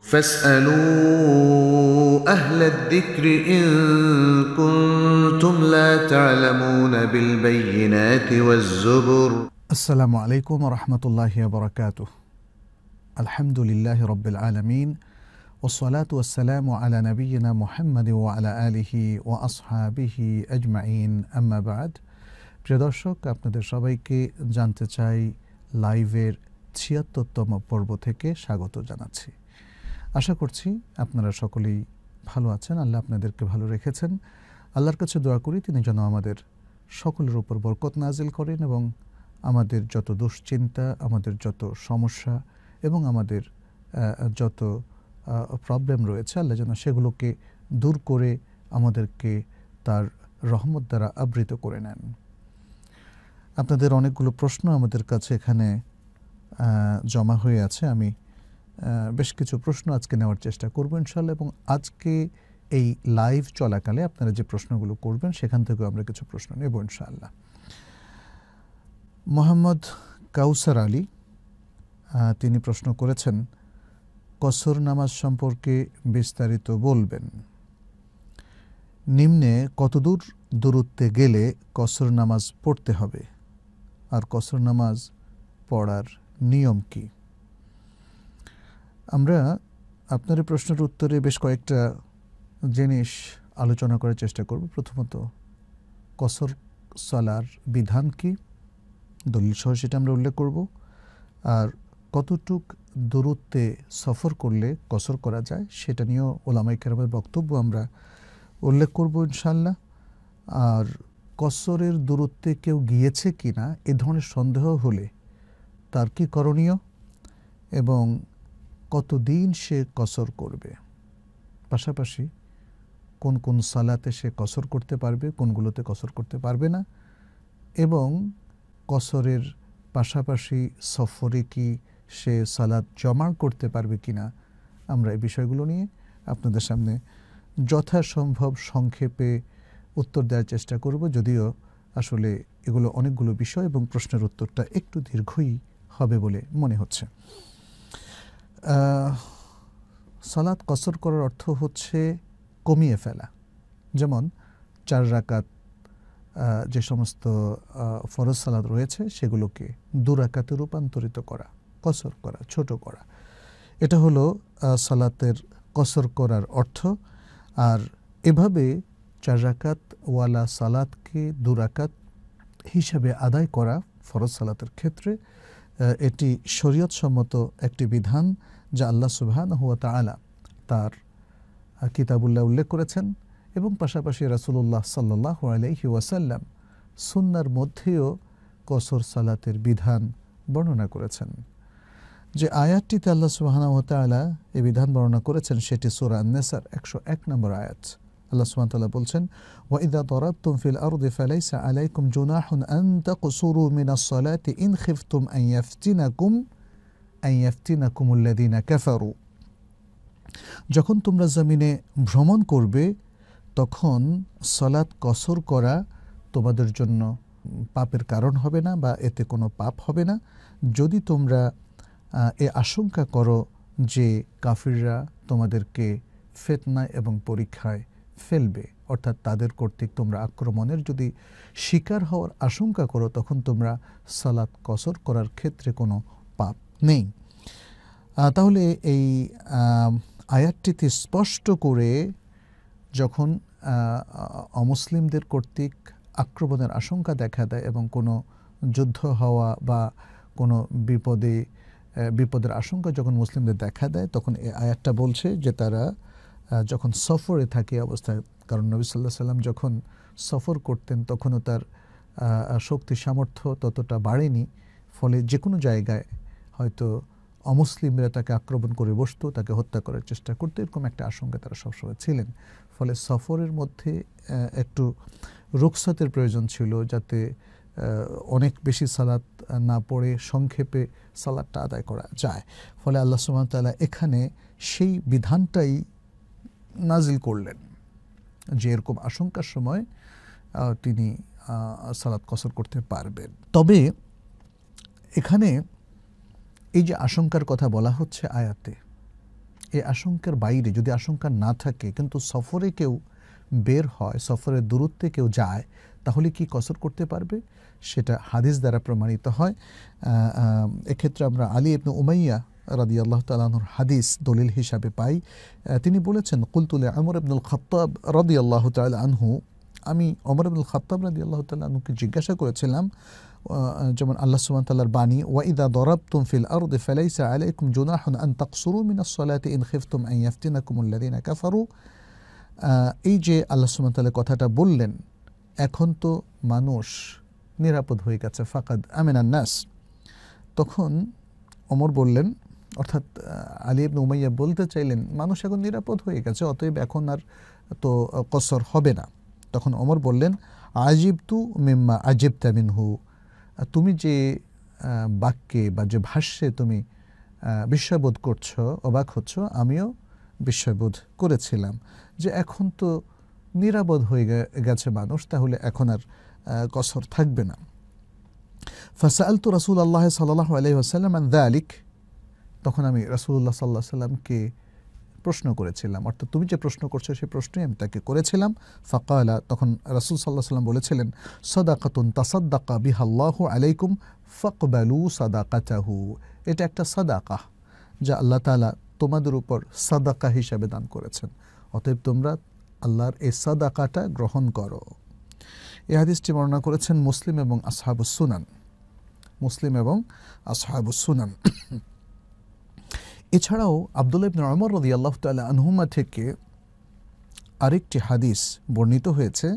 فاسألوا أهل الذكر إن كنتم لا تعلمون بالبينات والزبر السلام عليكم ورحمة الله وبركاته الحمد لله رب العالمين والصلاة والسلام على نبينا محمد وعلى آله وأصحابه أجمعين أما بعد প্রিয় দর্শক আপনাদের সবাইকে জানতে চাই লাইভের ছিয়াত্তরতম পর্ব আশা করছি আপনারা সকলেই ভালো আছেন আল্লাহ আপনাদেরকে ভালো রেখেছেন আল্লাহর কাছে দোয়া করি তিনি যেন আমাদের সকলের উপর বরকত নাজিল করেন এবং আমাদের যত দুশ্চিন্তা আমাদের যত সমস্যা এবং আমাদের যত প্রবলেম রয়েছে আল্লাহ যেন সেগুলোকে দূর করে আমাদেরকে তার রহমত দ্বারা আবৃত করে নেন আপনাদের অনেকগুলো প্রশ্ন আমাদের কাছে এখানে জমা হয়ে আছে আমি বেশ কিছু প্রশ্ন আজকে নেওয়ার চেষ্টা করব ইনশাল্লাহ এবং আজকে এই লাইভ চলাকালে আপনারা যে প্রশ্নগুলো করবেন সেখান থেকেও আমরা কিছু প্রশ্ন নেব ইনশাআল্লাহ মোহাম্মদ কাউসার আলী তিনি প্রশ্ন করেছেন কসর নামাজ সম্পর্কে বিস্তারিত বলবেন নিম্নে কতদূর দূরত্বে গেলে কসর নামাজ পড়তে হবে আর কসর নামাজ পড়ার নিয়ম কী আমরা আপনার প্রশ্নের উত্তরে বেশ কয়েকটা জিনিস আলোচনা করার চেষ্টা করব প্রথমত কসর সালার বিধান কি দলিল সহ সেটা আমরা উল্লেখ করব আর কতটুক দূরত্বে সফর করলে কসর করা যায় সেটা নিয়েও ওলামাই বক্তব্য আমরা উল্লেখ করব ইনশাল্লাহ আর কসরের দূরত্বে কেউ গিয়েছে কি না এ ধরনের সন্দেহ হলে তার কি করণীয় এবং কতদিন সে কসর করবে পাশাপাশি কোন কোন সালাতে সে কসর করতে পারবে কোনগুলোতে কসর করতে পারবে না এবং কসরের পাশাপাশি সফরে কি সে সালাদ জমা করতে পারবে কি না আমরা এই বিষয়গুলো নিয়ে আপনাদের সামনে যথাসম্ভব সংক্ষেপে উত্তর দেওয়ার চেষ্টা করব যদিও আসলে এগুলো অনেকগুলো বিষয় এবং প্রশ্নের উত্তরটা একটু দীর্ঘই হবে বলে মনে হচ্ছে সালাত কসর করার অর্থ হচ্ছে কমিয়ে ফেলা যেমন চার রাকাত যে সমস্ত ফরজ সালাদ রয়েছে সেগুলোকে দুরাকাতে রূপান্তরিত করা কসর করা ছোট করা এটা হলো সালাতের কসর করার অর্থ আর এভাবে চার রাকাত ওয়ালা সালাদকে দুরাকাত হিসাবে আদায় করা ফরজ সালাতের ক্ষেত্রে এটি শরীয়তসম্মত একটি বিধান যা আল্লাহ সুবহান হুয়া তালা তার কিতাবুল্লাহ উল্লেখ করেছেন এবং পাশাপাশি রাসুলুল্লাহ সাল্লাহ আলহি ওয়াসাল্লাম সুন্নার মধ্যেও কসর সালাতের বিধান বর্ণনা করেছেন যে আয়াতটিতে আল্লাহ সুবাহানা তালা এ বিধান বর্ণনা করেছেন সেটি সুরান নেসার একশো এক নম্বর আয়াত আল্লাহ সুবহান তাআলা বলছেন ওয়া ইদা দারাবতুম ফিল আরদি ফালাইসা আলাইকুম জুনাহুন আন তাকসুরু মিনাস সালাতি ইন খিফতুম আন ইয়াফতিনাকুম আন ইয়াফতিনাকুমুল লাযিনা কাফারু যখন তোমরা জমিনে ভ্রমণ করবে তখন সলাৎ কসর করা তোমাদের জন্য পাপের কারণ হবে না বা এতে কোনো পাপ হবে না যদি তোমরা এ আশঙ্কা করো যে কাফিররা তোমাদেরকে ফেতনায় এবং পরীক্ষায় ফেলবে অর্থাৎ তাদের কর্তৃক তোমরা আক্রমণের যদি শিকার হওয়ার আশঙ্কা করো তখন তোমরা সালাত কসর করার ক্ষেত্রে কোনো পাপ নেই তাহলে এই আয়াতটিতে স্পষ্ট করে যখন অমুসলিমদের কর্তৃক আক্রমণের আশঙ্কা দেখা দেয় এবং কোনো যুদ্ধ হওয়া বা কোনো বিপদে বিপদের আশঙ্কা যখন মুসলিমদের দেখা দেয় তখন এই আয়াতটা বলছে যে তারা যখন সফরে থাকে অবস্থায় কারণ নবী সাল্লাহ সাল্লাম যখন সফর করতেন তখনও তার শক্তি সামর্থ্য ততটা বাড়েনি ফলে যে কোনো জায়গায় হয়তো অমুসলিমরা তাকে আক্রমণ করে বসত তাকে হত্যা করার চেষ্টা করতো এরকম একটা আশঙ্কা তারা সবসময় ছিলেন ফলে সফরের মধ্যে একটু রুখসতের প্রয়োজন ছিল যাতে অনেক বেশি সালাত না পড়ে সংক্ষেপে সালাদটা আদায় করা যায় ফলে আল্লাহ সুমতাল্লাহ এখানে সেই বিধানটাই নাজিল করলেন যে এরকম আশঙ্কার সময় তিনি সালাদ কসর করতে পারবেন তবে এখানে এই যে আশঙ্কার কথা বলা হচ্ছে আয়াতে এই আশঙ্কার বাইরে যদি আশঙ্কা না থাকে কিন্তু সফরে কেউ বের হয় সফরের দূরত্বে কেউ যায় তাহলে কি কসর করতে পারবে সেটা হাদিস দ্বারা প্রমাণিত হয় এক্ষেত্রে আমরা আলী ইবনু উমাইয়া রাদি আল্লাহ তালাহর হাদিস দলিল হিসাবে পাই তিনি বলেছেন কুলতুলে আমর আব্দুল খত্তাব রদি আল্লাহ আনহু আমি অমর আব্দুল খত্তাব রাদি আল্লাহ তালাহনুকে জিজ্ঞাসা করেছিলাম যেমন আল্লাহ সুমান তাল্লার বাণী ইদা দরাব তুম ফিল আরদ ফেলাইসা আলাইকুম জুনাহন আন তাকসুরু মিনাসলাতে ইন খিফতুম আই ইয়াফতিনাকুমুল্লাদিনা কাফারু এই যে আল্লাহ সুমান তাল্লাহ কথাটা বললেন এখন তো মানুষ নিরাপদ হয়ে গেছে ফাকাদ নাস তখন অমর বললেন অর্থাৎ আলী ইবনে উমাইয়া বলতে চাইলেন মানুষ এখন নিরাপদ হয়ে গেছে অতএব এখন আর তো কসর হবে না তখন অমর বললেন আজিব তু মিম্মা আজিব তামিন হু তুমি যে বাক্যে বা যে ভাষ্যে তুমি বিস্ময়বোধ করছো অবাক হচ্ছ আমিও বিস্ময়বোধ করেছিলাম যে এখন তো নিরাপদ হয়ে গেছে মানুষ তাহলে এখন আর কসর থাকবে না ফসাল তু রসুল আল্লাহ সাল্লাহ আলহি আসাল্লাম আন দ্য আলিক তখন আমি রাসুল্লাহ সাল্লাহ সাল্লামকে প্রশ্ন করেছিলাম অর্থাৎ তুমি যে প্রশ্ন করছো সেই প্রশ্নই আমি তাকে করেছিলাম ফাকালা তখন রাসুল সাল্লাহ সাল্লাম বলেছিলেন সদাকাতুন তাসাদ্দাকা বিহাল্লাহ আলাইকুম ফকবালু সাদাকাতাহু এটা একটা সাদাকা যা আল্লাহ তালা তোমাদের উপর সাদাকা হিসাবে দান করেছেন অতএব তোমরা আল্লাহর এই সাদাকাটা গ্রহণ করো এ হাদিসটি বর্ণনা করেছেন মুসলিম এবং আসহাবুস সুনান মুসলিম এবং আসহাবুস সুনান এছাড়াও আবদুল্লা ইবন অমর রদি আল্লাহ তাল্লাহ আনহুমা থেকে আরেকটি হাদিস বর্ণিত হয়েছে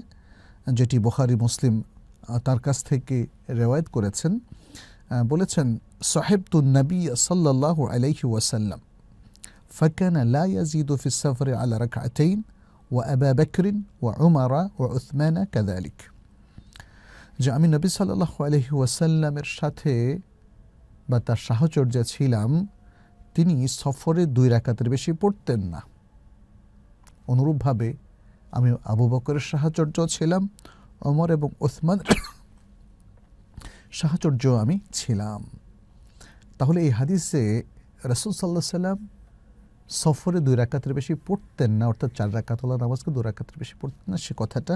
যেটি বখারি মুসলিম তার কাছ থেকে রেওয়ায়ত করেছেন বলেছেন সাহেব তু নবী সাল্লাহ আলাইহি ওয়াসাল্লাম فكان لا يزيد في السفر على ركعتين وأبا بكر وعمر وعثمان كذلك যে আমি নবী সাল্লাহ আলহি ওয়াসাল্লামের সাথে বা তার সাহচর্যে ছিলাম তিনি সফরে দুই রাকাতের বেশি পড়তেন না অনুরূপভাবে আমি আবু বকরের সাহাচর্য ছিলাম অমর এবং ওসমান সাহাচর্য আমি ছিলাম তাহলে এই হাদিসে রসুল সাল্লাহ সাল্লাম সফরে দুই রাখাতের বেশি পড়তেন না অর্থাৎ চার রাখাতলা নামাজকে দুই রাখাতের বেশি পড়তেন না সে কথাটা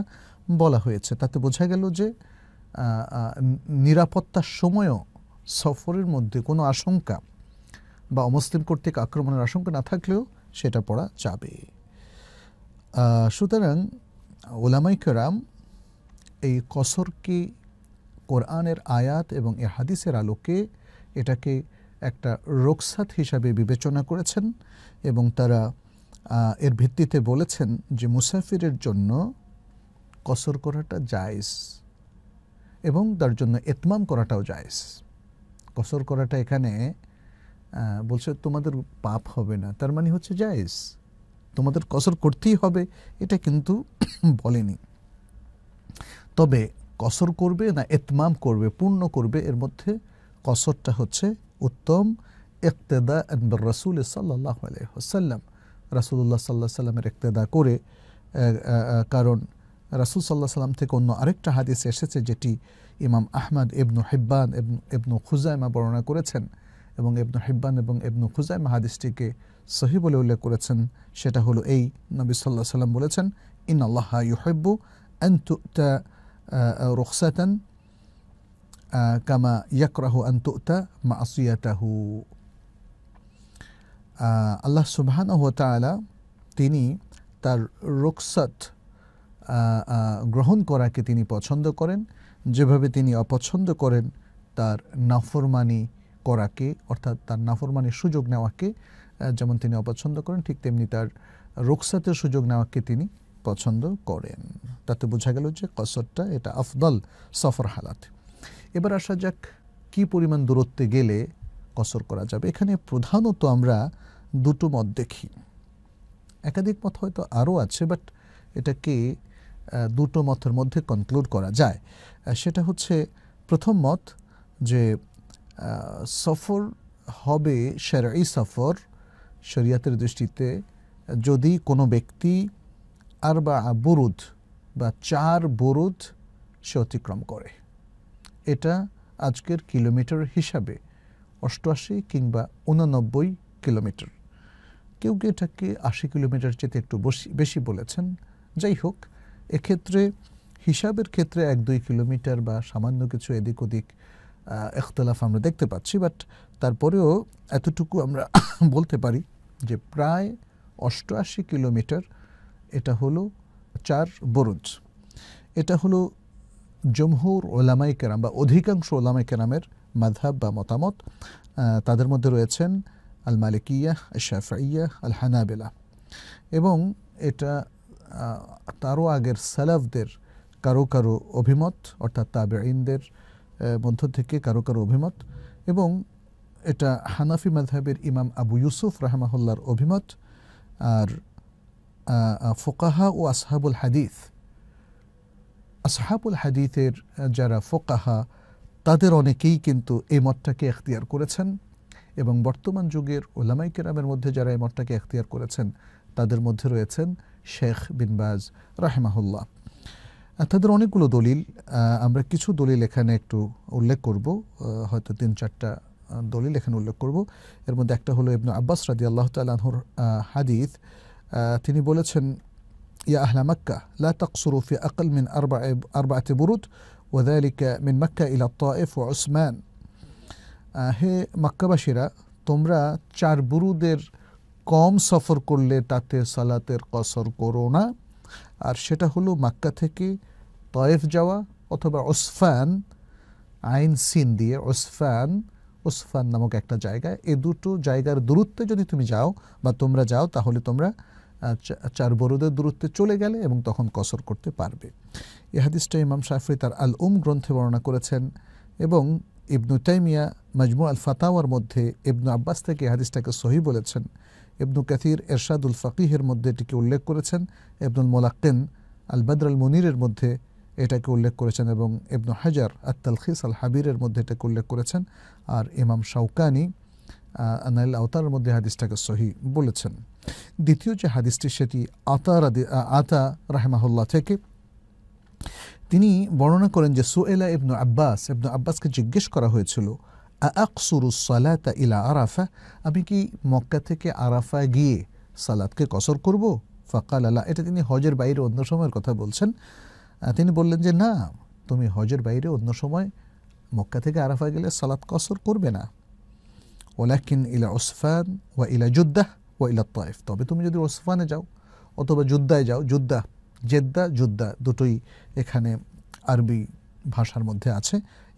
বলা হয়েছে তাতে বোঝা গেল যে নিরাপত্তার সময়ও সফরের মধ্যে কোনো আশঙ্কা বা অমুসলিম কর্তৃক আক্রমণের আশঙ্কা না থাকলেও সেটা পড়া যাবে সুতরাং ওলামাই কেরাম এই কসরকে কোরআনের আয়াত এবং এ হাদিসের আলোকে এটাকে একটা রোকসাত হিসাবে বিবেচনা করেছেন এবং তারা এর ভিত্তিতে বলেছেন যে মুসাফিরের জন্য কসর করাটা জায়জ এবং তার জন্য এতমাম করাটাও জায়জ কসর করাটা এখানে বলছে তোমাদের পাপ হবে না তার মানে হচ্ছে জায়েজ তোমাদের কসর করতেই হবে এটা কিন্তু বলেনি তবে কসর করবে না এতমাম করবে পূর্ণ করবে এর মধ্যে কসরটা হচ্ছে উত্তম একতেদা একবার রসুল সাল্লাহ আলহ্লাম রাসুল্লাহ সাল্লাহ সাল্লামের একতেদা করে কারণ রাসুল সাল্লাহ সাল্লাম থেকে অন্য আরেকটা হাদিস এসেছে যেটি ইমাম আহমদ এবনু হেব্বান এবনু খুজাইমা বর্ণনা করেছেন এবং এবনু হিব্বান এবং এবনু খুজাই মাহাদিসটিকে সহি বলে উল্লেখ করেছেন সেটা হলো এই নবী সাল্লাহ সাল্লাম বলেছেন ইন আল্লাহ ইউহেব্বু আন্তুটা রুখসাতান কামা ইয়াকরাহু আন্তুটা মা আসুয়াটাহু আল্লাহ সুবহান তালা তিনি তার রুকসাত গ্রহণ করাকে তিনি পছন্দ করেন যেভাবে তিনি অপছন্দ করেন তার নাফরমানি করাকে অর্থাৎ তার নাফরমানের সুযোগ নেওয়াকে যেমন তিনি অপছন্দ করেন ঠিক তেমনি তার রোকসাতের সুযোগ নেওয়াকে তিনি পছন্দ করেন তাতে বোঝা গেল যে কসরটা এটা আফদল সফর হালাত এবার আসা যাক কি পরিমাণ দূরত্বে গেলে কসর করা যাবে এখানে প্রধানত আমরা দুটো মত দেখি একাধিক মত হয়তো আরও আছে বাট এটাকে দুটো মতের মধ্যে কনক্লুড করা যায় সেটা হচ্ছে প্রথম মত যে সফর হবে এই সফর শরিয়াতের দৃষ্টিতে যদি কোনো ব্যক্তি আর বা বরুদ বা চার বরুদ সে অতিক্রম করে এটা আজকের কিলোমিটার হিসাবে অষ্টআশি কিংবা উনানব্বই কিলোমিটার কেউ কেউ এটাকে আশি কিলোমিটার চেতে একটু বেশি বলেছেন যাই হোক এক্ষেত্রে হিসাবের ক্ষেত্রে এক দুই কিলোমিটার বা সামান্য কিছু এদিক ওদিক এখতলাফ আমরা দেখতে পাচ্ছি বাট তারপরেও এতটুকু আমরা বলতে পারি যে প্রায় অষ্টআশি কিলোমিটার এটা হলো চার বরুজ এটা হলো জমহুর ওলামাই কেরাম বা অধিকাংশ ওলামাই কেরামের মাধাব বা মতামত তাদের মধ্যে রয়েছেন আল মালিকিয়া শাফাইয়া আল হানাবেলা এবং এটা তারও আগের সালাফদের কারো কারো অভিমত অর্থাৎ তাবেঈনদের মধ্য থেকে কারো কারো অভিমত এবং এটা হানাফি মাধাবের ইমাম আবু ইউসুফ রাহমাহুল্লার অভিমত আর ফোকাহা ও আসহাবুল হাদিস আসহাবুল হাদিসের যারা ফোকাহা তাদের অনেকেই কিন্তু এই মতটাকে এখতিয়ার করেছেন এবং বর্তমান যুগের ওলামাই কেরামের মধ্যে যারা এই মতটাকে এখতিয়ার করেছেন তাদের মধ্যে রয়েছেন শেখ বিনবাজ রাহেমাহুল্লাহ তাদের অনেকগুলো দলিল আমরা কিছু দলিল এখানে একটু উল্লেখ করব হয়তো তিন চারটা দলিল এখানে উল্লেখ করব এর মধ্যে একটা হলো ইবনু আব্বাস রাজি আল্লাহ তালাহুর হাদিদ তিনি বলেছেন ইয়া আহলা মক্কা লা তাকসুরু ফি আকল মিন আরবা আরবা বুরুদ মিন মক্কা ইলা তয়েফ ও وعثمان হে মক্কাবাসীরা তোমরা চার বুরুদের কম সফর করলে তাতে সালাতের কসর করো না আর সেটা হলো মাক্কা থেকে তয়েফ যাওয়া অথবা ওসফান আইন সিন দিয়ে ওসফান ওসফান নামক একটা জায়গা এ দুটো জায়গার দূরত্বে যদি তুমি যাও বা তোমরা যাও তাহলে তোমরা চার বরুদের দূরত্বে চলে গেলে এবং তখন কসর করতে পারবে এ হাদিসটা ইমাম শাফরি তার আল উম গ্রন্থে বর্ণনা করেছেন এবং ইবনু তাইমিয়া মাজমু আল ফাতাওয়ার মধ্যে ইবনু আব্বাস থেকে হাদিসটাকে সহি বলেছেন ইবনু কাতির এরশাদুল ফাকিহের মধ্যে এটিকে উল্লেখ করেছেন ইবনুল মোলাক্কেন আল বদরাল মনিরের মধ্যে এটাকে উল্লেখ করেছেন এবং ইবনু হাজার আত্তালখিস আল হাবিরের মধ্যে এটাকে উল্লেখ করেছেন আর ইমাম শাউকানি আনাইল আওতার মধ্যে হাদিসটাকে সহি বলেছেন দ্বিতীয় যে হাদিসটি সেটি আতা রাদি আতা রাহেমাহুল্লাহ থেকে তিনি বর্ণনা করেন যে সুয়েলা ইবনু আব্বাস ইবনু আব্বাসকে জিজ্ঞেস করা হয়েছিল আকসুরুসলাতা ইলা আরাফা আমি কি মক্কা থেকে আরাফা গিয়ে সালাদকে কসর করব ফাঁকা লালা এটা তিনি হজের বাইরে অন্য সময়ের কথা বলছেন তিনি বললেন যে না তুমি হজের বাইরে অন্য সময় মক্কা থেকে আরাফা গেলে সালাদ কসর করবে না ওলাকিন ইলা ওসফান ওয়া ইলা জুদ্দাহ ওয়া ইলা তয়েফ তবে তুমি যদি ওসফানে যাও অথবা যুদ্ধায় যাও যুদ্ধা জেদ্দা যুদ্ধা দুটোই এখানে আরবি ভাষার মধ্যে আছে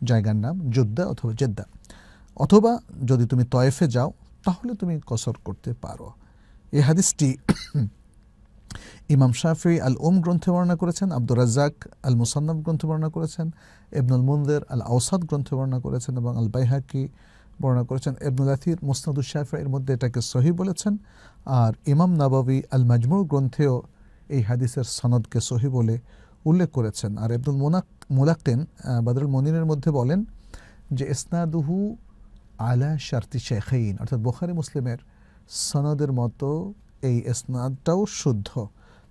জায়গার নাম যুদ্ধা অথবা জেদ্দা অথবা যদি তুমি তয়েফে যাও তাহলে তুমি কসর করতে পারো এই হাদিসটি ইমাম শাফি আল ওম গ্রন্থে বর্ণনা করেছেন আব্দুর রাজ্জাক আল মুসান্নব গ্রন্থে বর্ণনা করেছেন এবনুল মন্দের আল আওসাদ গ্রন্থে বর্ণনা করেছেন এবং আল বাইহাকি বর্ণনা করেছেন এবনুল আথির মুসনাদু শাফা এর মধ্যে এটাকে সহি বলেছেন আর ইমাম নাবাবি আল মাজমুর গ্রন্থেও এই হাদিসের সনদকে সহি বলে উল্লেখ করেছেন আর এবনুল মোনাক মোলাক্তেন বাদরুল মনিরের মধ্যে বলেন যে ইসনাদুহু আলা শার্তি শেখাইন অর্থাৎ বোখারি মুসলিমের সনদের মতো এই স্নাদটাও শুদ্ধ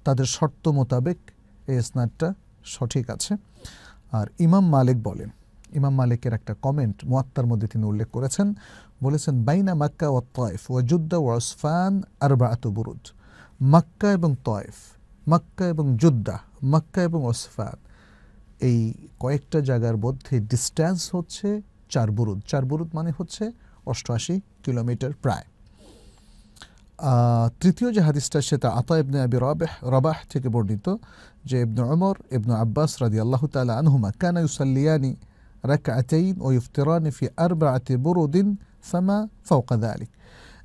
তাদের শর্ত মোতাবেক এই স্নাদটা সঠিক আছে আর ইমাম মালিক বলেন ইমাম মালিকের একটা কমেন্ট মোয়াত্তার মধ্যে তিনি উল্লেখ করেছেন বলেছেন বাইনা মাক্কা ও তয়েফ ও ওয়াসফান আর বুরুদ মাক্কা এবং তয়েফ মাক্কা এবং যুদ্ধা মাক্কা এবং ওসফান এই কয়েকটা জায়গার মধ্যে ডিস্ট্যান্স হচ্ছে চার বুরুদ চার বুরুদ মানে হচ্ছে অষ্টআশি কিলোমিটার প্রায় তৃতীয় যে হাদিসটা সেটা আতা ইবনে আবি রবাহ রবাহ থেকে বর্ণিত যে ইবনু অমর ইবনু আব্বাস রাদি আল্লাহ তালা আনহুমা কানা ইউসাল্লিয়ানি রাকাতাইন ও ইফতিরানি ফি আরবা আতে বুরুদিন সামা ফাউকাদ আলিক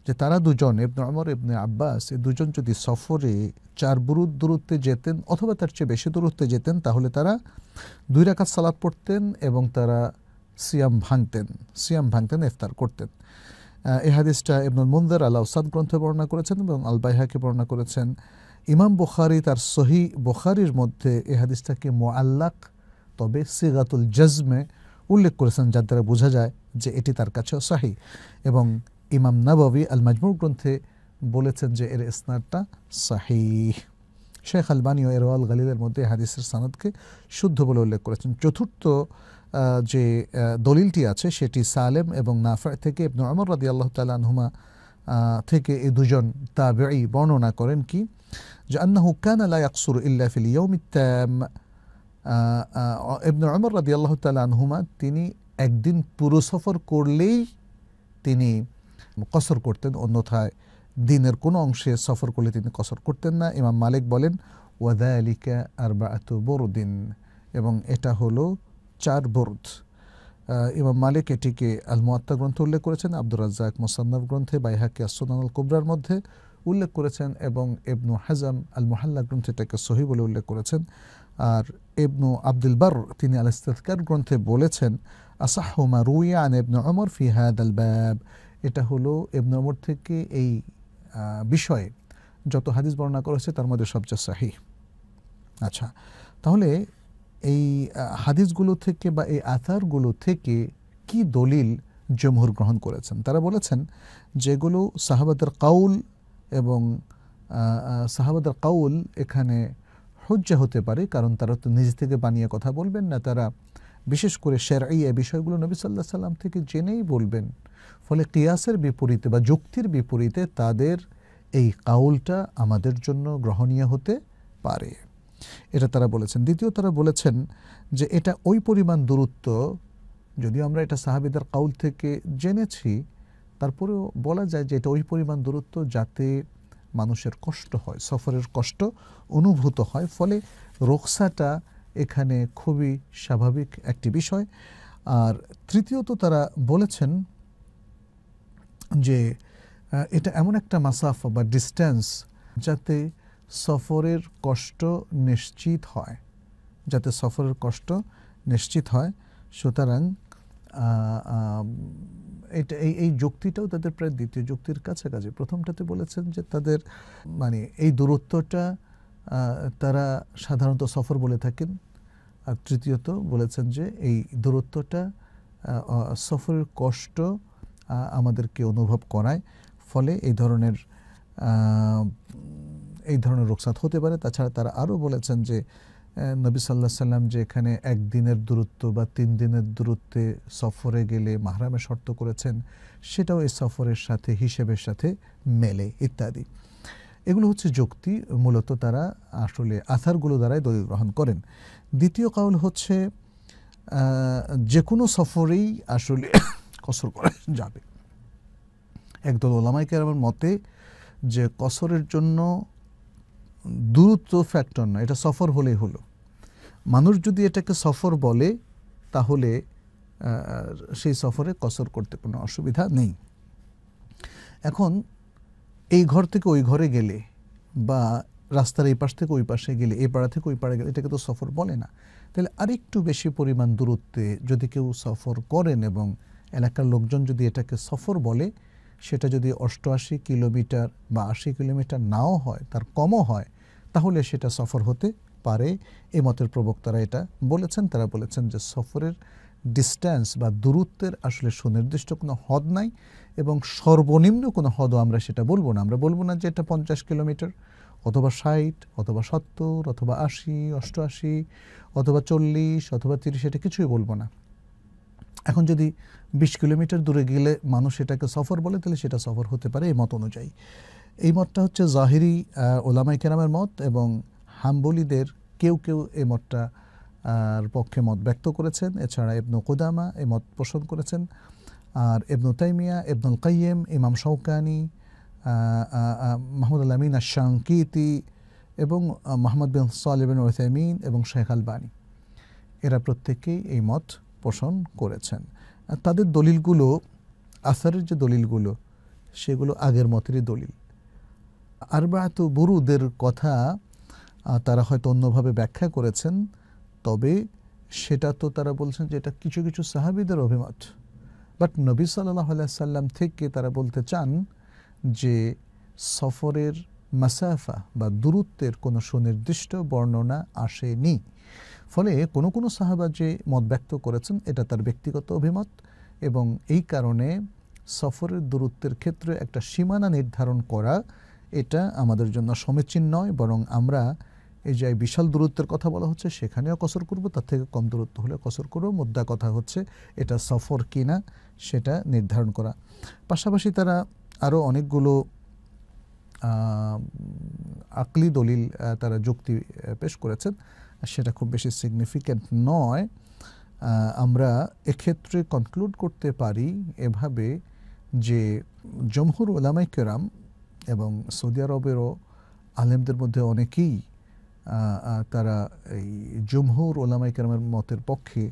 যে তারা দুজন ইবনু অমর ইবনে আব্বাস এই দুজন যদি সফরে চার বুরুদ দূরত্বে যেতেন অথবা তার চেয়ে বেশি দূরত্বে যেতেন তাহলে তারা দুই রাকাত সালাত পড়তেন এবং তারা সিয়াম ভাঙতেন সিয়াম ভাঙতেন ইফতার করতেন এ হাদিসটা ইবনুল মন্দার আল্লাহ উসাদ গ্রন্থে বর্ণনা করেছেন এবং আল বাইহাকে বর্ণনা করেছেন ইমাম বুখারি তার সহি বুখারির মধ্যে এ হাদিসটাকে মোয়াল্লাক তবে সিগাতুল জজমে উল্লেখ করেছেন যার দ্বারা বোঝা যায় যে এটি তার কাছেও সাহি এবং ইমাম নাবাবি আল মাজমুর গ্রন্থে বলেছেন যে এর স্নারটা সাহি শেখ ও এরওয়াল গালিলের মধ্যে হাদিসের সানাদকে শুদ্ধ বলে উল্লেখ করেছেন চতুর্থ যে দলিলটি আছে সেটি সালেম এবং নাফা থেকে ইবনু আমর রাদি আল্লাহ তালানহুমা থেকে এই দুজন তাবেই বর্ণনা করেন কি যে আন্না কান আলাই আকসুর ইল্লা ফিল ইবনু আমর রাদি আল্লাহ তালানহুমা তিনি একদিন পুরো সফর করলেই তিনি কসর করতেন অন্যথায় দিনের কোনো অংশে সফর করলে তিনি কসর করতেন না ইমাম মালিক বলেন ওয়াদা আলিকা আর বা এত বড় দিন এবং এটা হলো চার বোর্ড ইমাম মালিক এটিকে আল মোয়াত্তা গ্রন্থে উল্লেখ করেছেন আব্দুর রাজ্জাক মোসান্নাফ গ্রন্থে বাইহাকি আসোনান আল কুবরার মধ্যে উল্লেখ করেছেন এবং এবনু হাজাম আল মোহাল্লা গ্রন্থে এটাকে সহি বলে উল্লেখ করেছেন আর এবনু আব্দুল বার তিনি আল ইস্তেকার গ্রন্থে বলেছেন আসাহমা রুইয়া আন এবনু অমর ফিহাদ আল ব্যাব এটা হলো এবনু অমর থেকে এই বিষয়ে যত হাদিস বর্ণনা করেছে তার মধ্যে সবচেয়ে সাহি আচ্ছা তাহলে এই হাদিসগুলো থেকে বা এই আথারগুলো থেকে কি দলিল জমহুর গ্রহণ করেছেন তারা বলেছেন যেগুলো সাহাবাদের কাউল এবং সাহাবাদের কাউল এখানে হজ্জা হতে পারে কারণ তারা তো নিজ থেকে বানিয়ে কথা বলবেন না তারা বিশেষ করে শের এই বিষয়গুলো নবী সাল্লাহ সাল্লাম থেকে জেনেই বলবেন ফলে কিয়াসের বিপরীতে বা যুক্তির বিপরীতে তাদের এই কাউলটা আমাদের জন্য গ্রহণীয় হতে পারে এটা তারা বলেছেন দ্বিতীয় তারা বলেছেন যে এটা ওই পরিমাণ দূরত্ব যদিও আমরা এটা সাহাবিদার কাউল থেকে জেনেছি তারপরেও বলা যায় যে এটা ওই পরিমাণ দূরত্ব যাতে মানুষের কষ্ট হয় সফরের কষ্ট অনুভূত হয় ফলে রোকসাটা এখানে খুবই স্বাভাবিক একটি বিষয় আর তৃতীয়ত তারা বলেছেন যে এটা এমন একটা মাসাফা বা ডিস্ট্যান্স যাতে সফরের কষ্ট নিশ্চিত হয় যাতে সফরের কষ্ট নিশ্চিত হয় সুতরাং এটা এই এই যুক্তিটাও তাদের প্রায় দ্বিতীয় যুক্তির কাছাকাছি প্রথমটাতে বলেছেন যে তাদের মানে এই দূরত্বটা তারা সাধারণত সফর বলে থাকেন আর তৃতীয়ত বলেছেন যে এই দূরত্বটা সফরের কষ্ট আমাদেরকে অনুভব করায় ফলে এই ধরনের এই ধরনের রোকসাত হতে পারে তাছাড়া তারা আরও বলেছেন যে নবী সাল্লাহ সাল্লাম যে এখানে একদিনের দূরত্ব বা তিন দিনের দূরত্বে সফরে গেলে মাহরামে শর্ত করেছেন সেটাও এই সফরের সাথে হিসেবের সাথে মেলে ইত্যাদি এগুলো হচ্ছে যুক্তি মূলত তারা আসলে আথারগুলো দ্বারাই দলিল গ্রহণ করেন দ্বিতীয় কাউল হচ্ছে যে কোনো সফরেই আসলে কসর করা যাবে একদল ওলামাইকেরামের মতে যে কসরের জন্য দূরত্ব ফ্যাক্টর না এটা সফর হলেই হলো মানুষ যদি এটাকে সফর বলে তাহলে সেই সফরে কসর করতে কোনো অসুবিধা নেই এখন এই ঘর থেকে ওই ঘরে গেলে বা রাস্তার এই পাশ থেকে ওই পাশে গেলে এই পাড়া থেকে ওই পাড়ে গেলে এটাকে তো সফর বলে না তাহলে আরেকটু বেশি পরিমাণ দূরত্বে যদি কেউ সফর করেন এবং এলাকার লোকজন যদি এটাকে সফর বলে সেটা যদি অষ্টআশি কিলোমিটার বা আশি কিলোমিটার নাও হয় তার কমও হয় তাহলে সেটা সফর হতে পারে এ মতের প্রবক্তারা এটা বলেছেন তারা বলেছেন যে সফরের ডিস্ট্যান্স বা দূরত্বের আসলে সুনির্দিষ্ট কোনো হদ নাই এবং সর্বনিম্ন কোনো হদও আমরা সেটা বলবো না আমরা বলবো না যে এটা পঞ্চাশ কিলোমিটার অথবা ষাট অথবা সত্তর অথবা আশি অষ্টআশি অথবা চল্লিশ অথবা তিরিশ এটা কিছুই বলবো না এখন যদি বিশ কিলোমিটার দূরে গেলে মানুষ এটাকে সফর বলে তাহলে সেটা সফর হতে পারে এই মত অনুযায়ী এই মতটা হচ্ছে জাহিরি ওলামাই কেরামের মত এবং হাম্বলিদের কেউ কেউ এই মতটা আর পক্ষে মত ব্যক্ত করেছেন এছাড়া এবনু কোদামা এ মত পোষণ করেছেন আর এবনু তাইমিয়া এবনুল কাইম ইমাম শৌকানি মাহমুদ আলমিন আশাঙ্কিতি এবং মাহমুদ বিন সালিবিন ওসাইমিন এবং শেখ আলবানী এরা প্রত্যেকেই এই মত পোষণ করেছেন তাদের দলিলগুলো আসারের যে দলিলগুলো সেগুলো আগের মতেরই দলিল আর বা আরবাহাতু বুরুদের কথা তারা হয়তো অন্যভাবে ব্যাখ্যা করেছেন তবে সেটা তো তারা বলছেন যে এটা কিছু কিছু সাহাবিদের অভিমত বাট নবী সাল্লাহ সাল্লাম থেকে তারা বলতে চান যে সফরের মাসাফা বা দূরত্বের কোনো সুনির্দিষ্ট বর্ণনা আসেনি ফলে কোনো কোনো সাহাবা যে মত ব্যক্ত করেছেন এটা তার ব্যক্তিগত অভিমত এবং এই কারণে সফরের দূরত্বের ক্ষেত্রে একটা সীমানা নির্ধারণ করা এটা আমাদের জন্য সমীচীন নয় বরং আমরা এই যে বিশাল দূরত্বের কথা বলা হচ্ছে সেখানেও কসর করব তার থেকে কম দূরত্ব হলে কসর করব মুদ্রা কথা হচ্ছে এটা সফর কিনা সেটা নির্ধারণ করা পাশাপাশি তারা আরও অনেকগুলো আকলি দলিল তারা যুক্তি পেশ করেছেন সেটা খুব বেশি সিগনিফিক্যান্ট নয় আমরা এক্ষেত্রে কনক্লুড করতে পারি এভাবে যে জমহুর ওলামাই কেরাম এবং সৌদি আরবেরও আলেমদের মধ্যে অনেকেই তারা এই জমহুর ওলামাই কেরামের মতের পক্ষে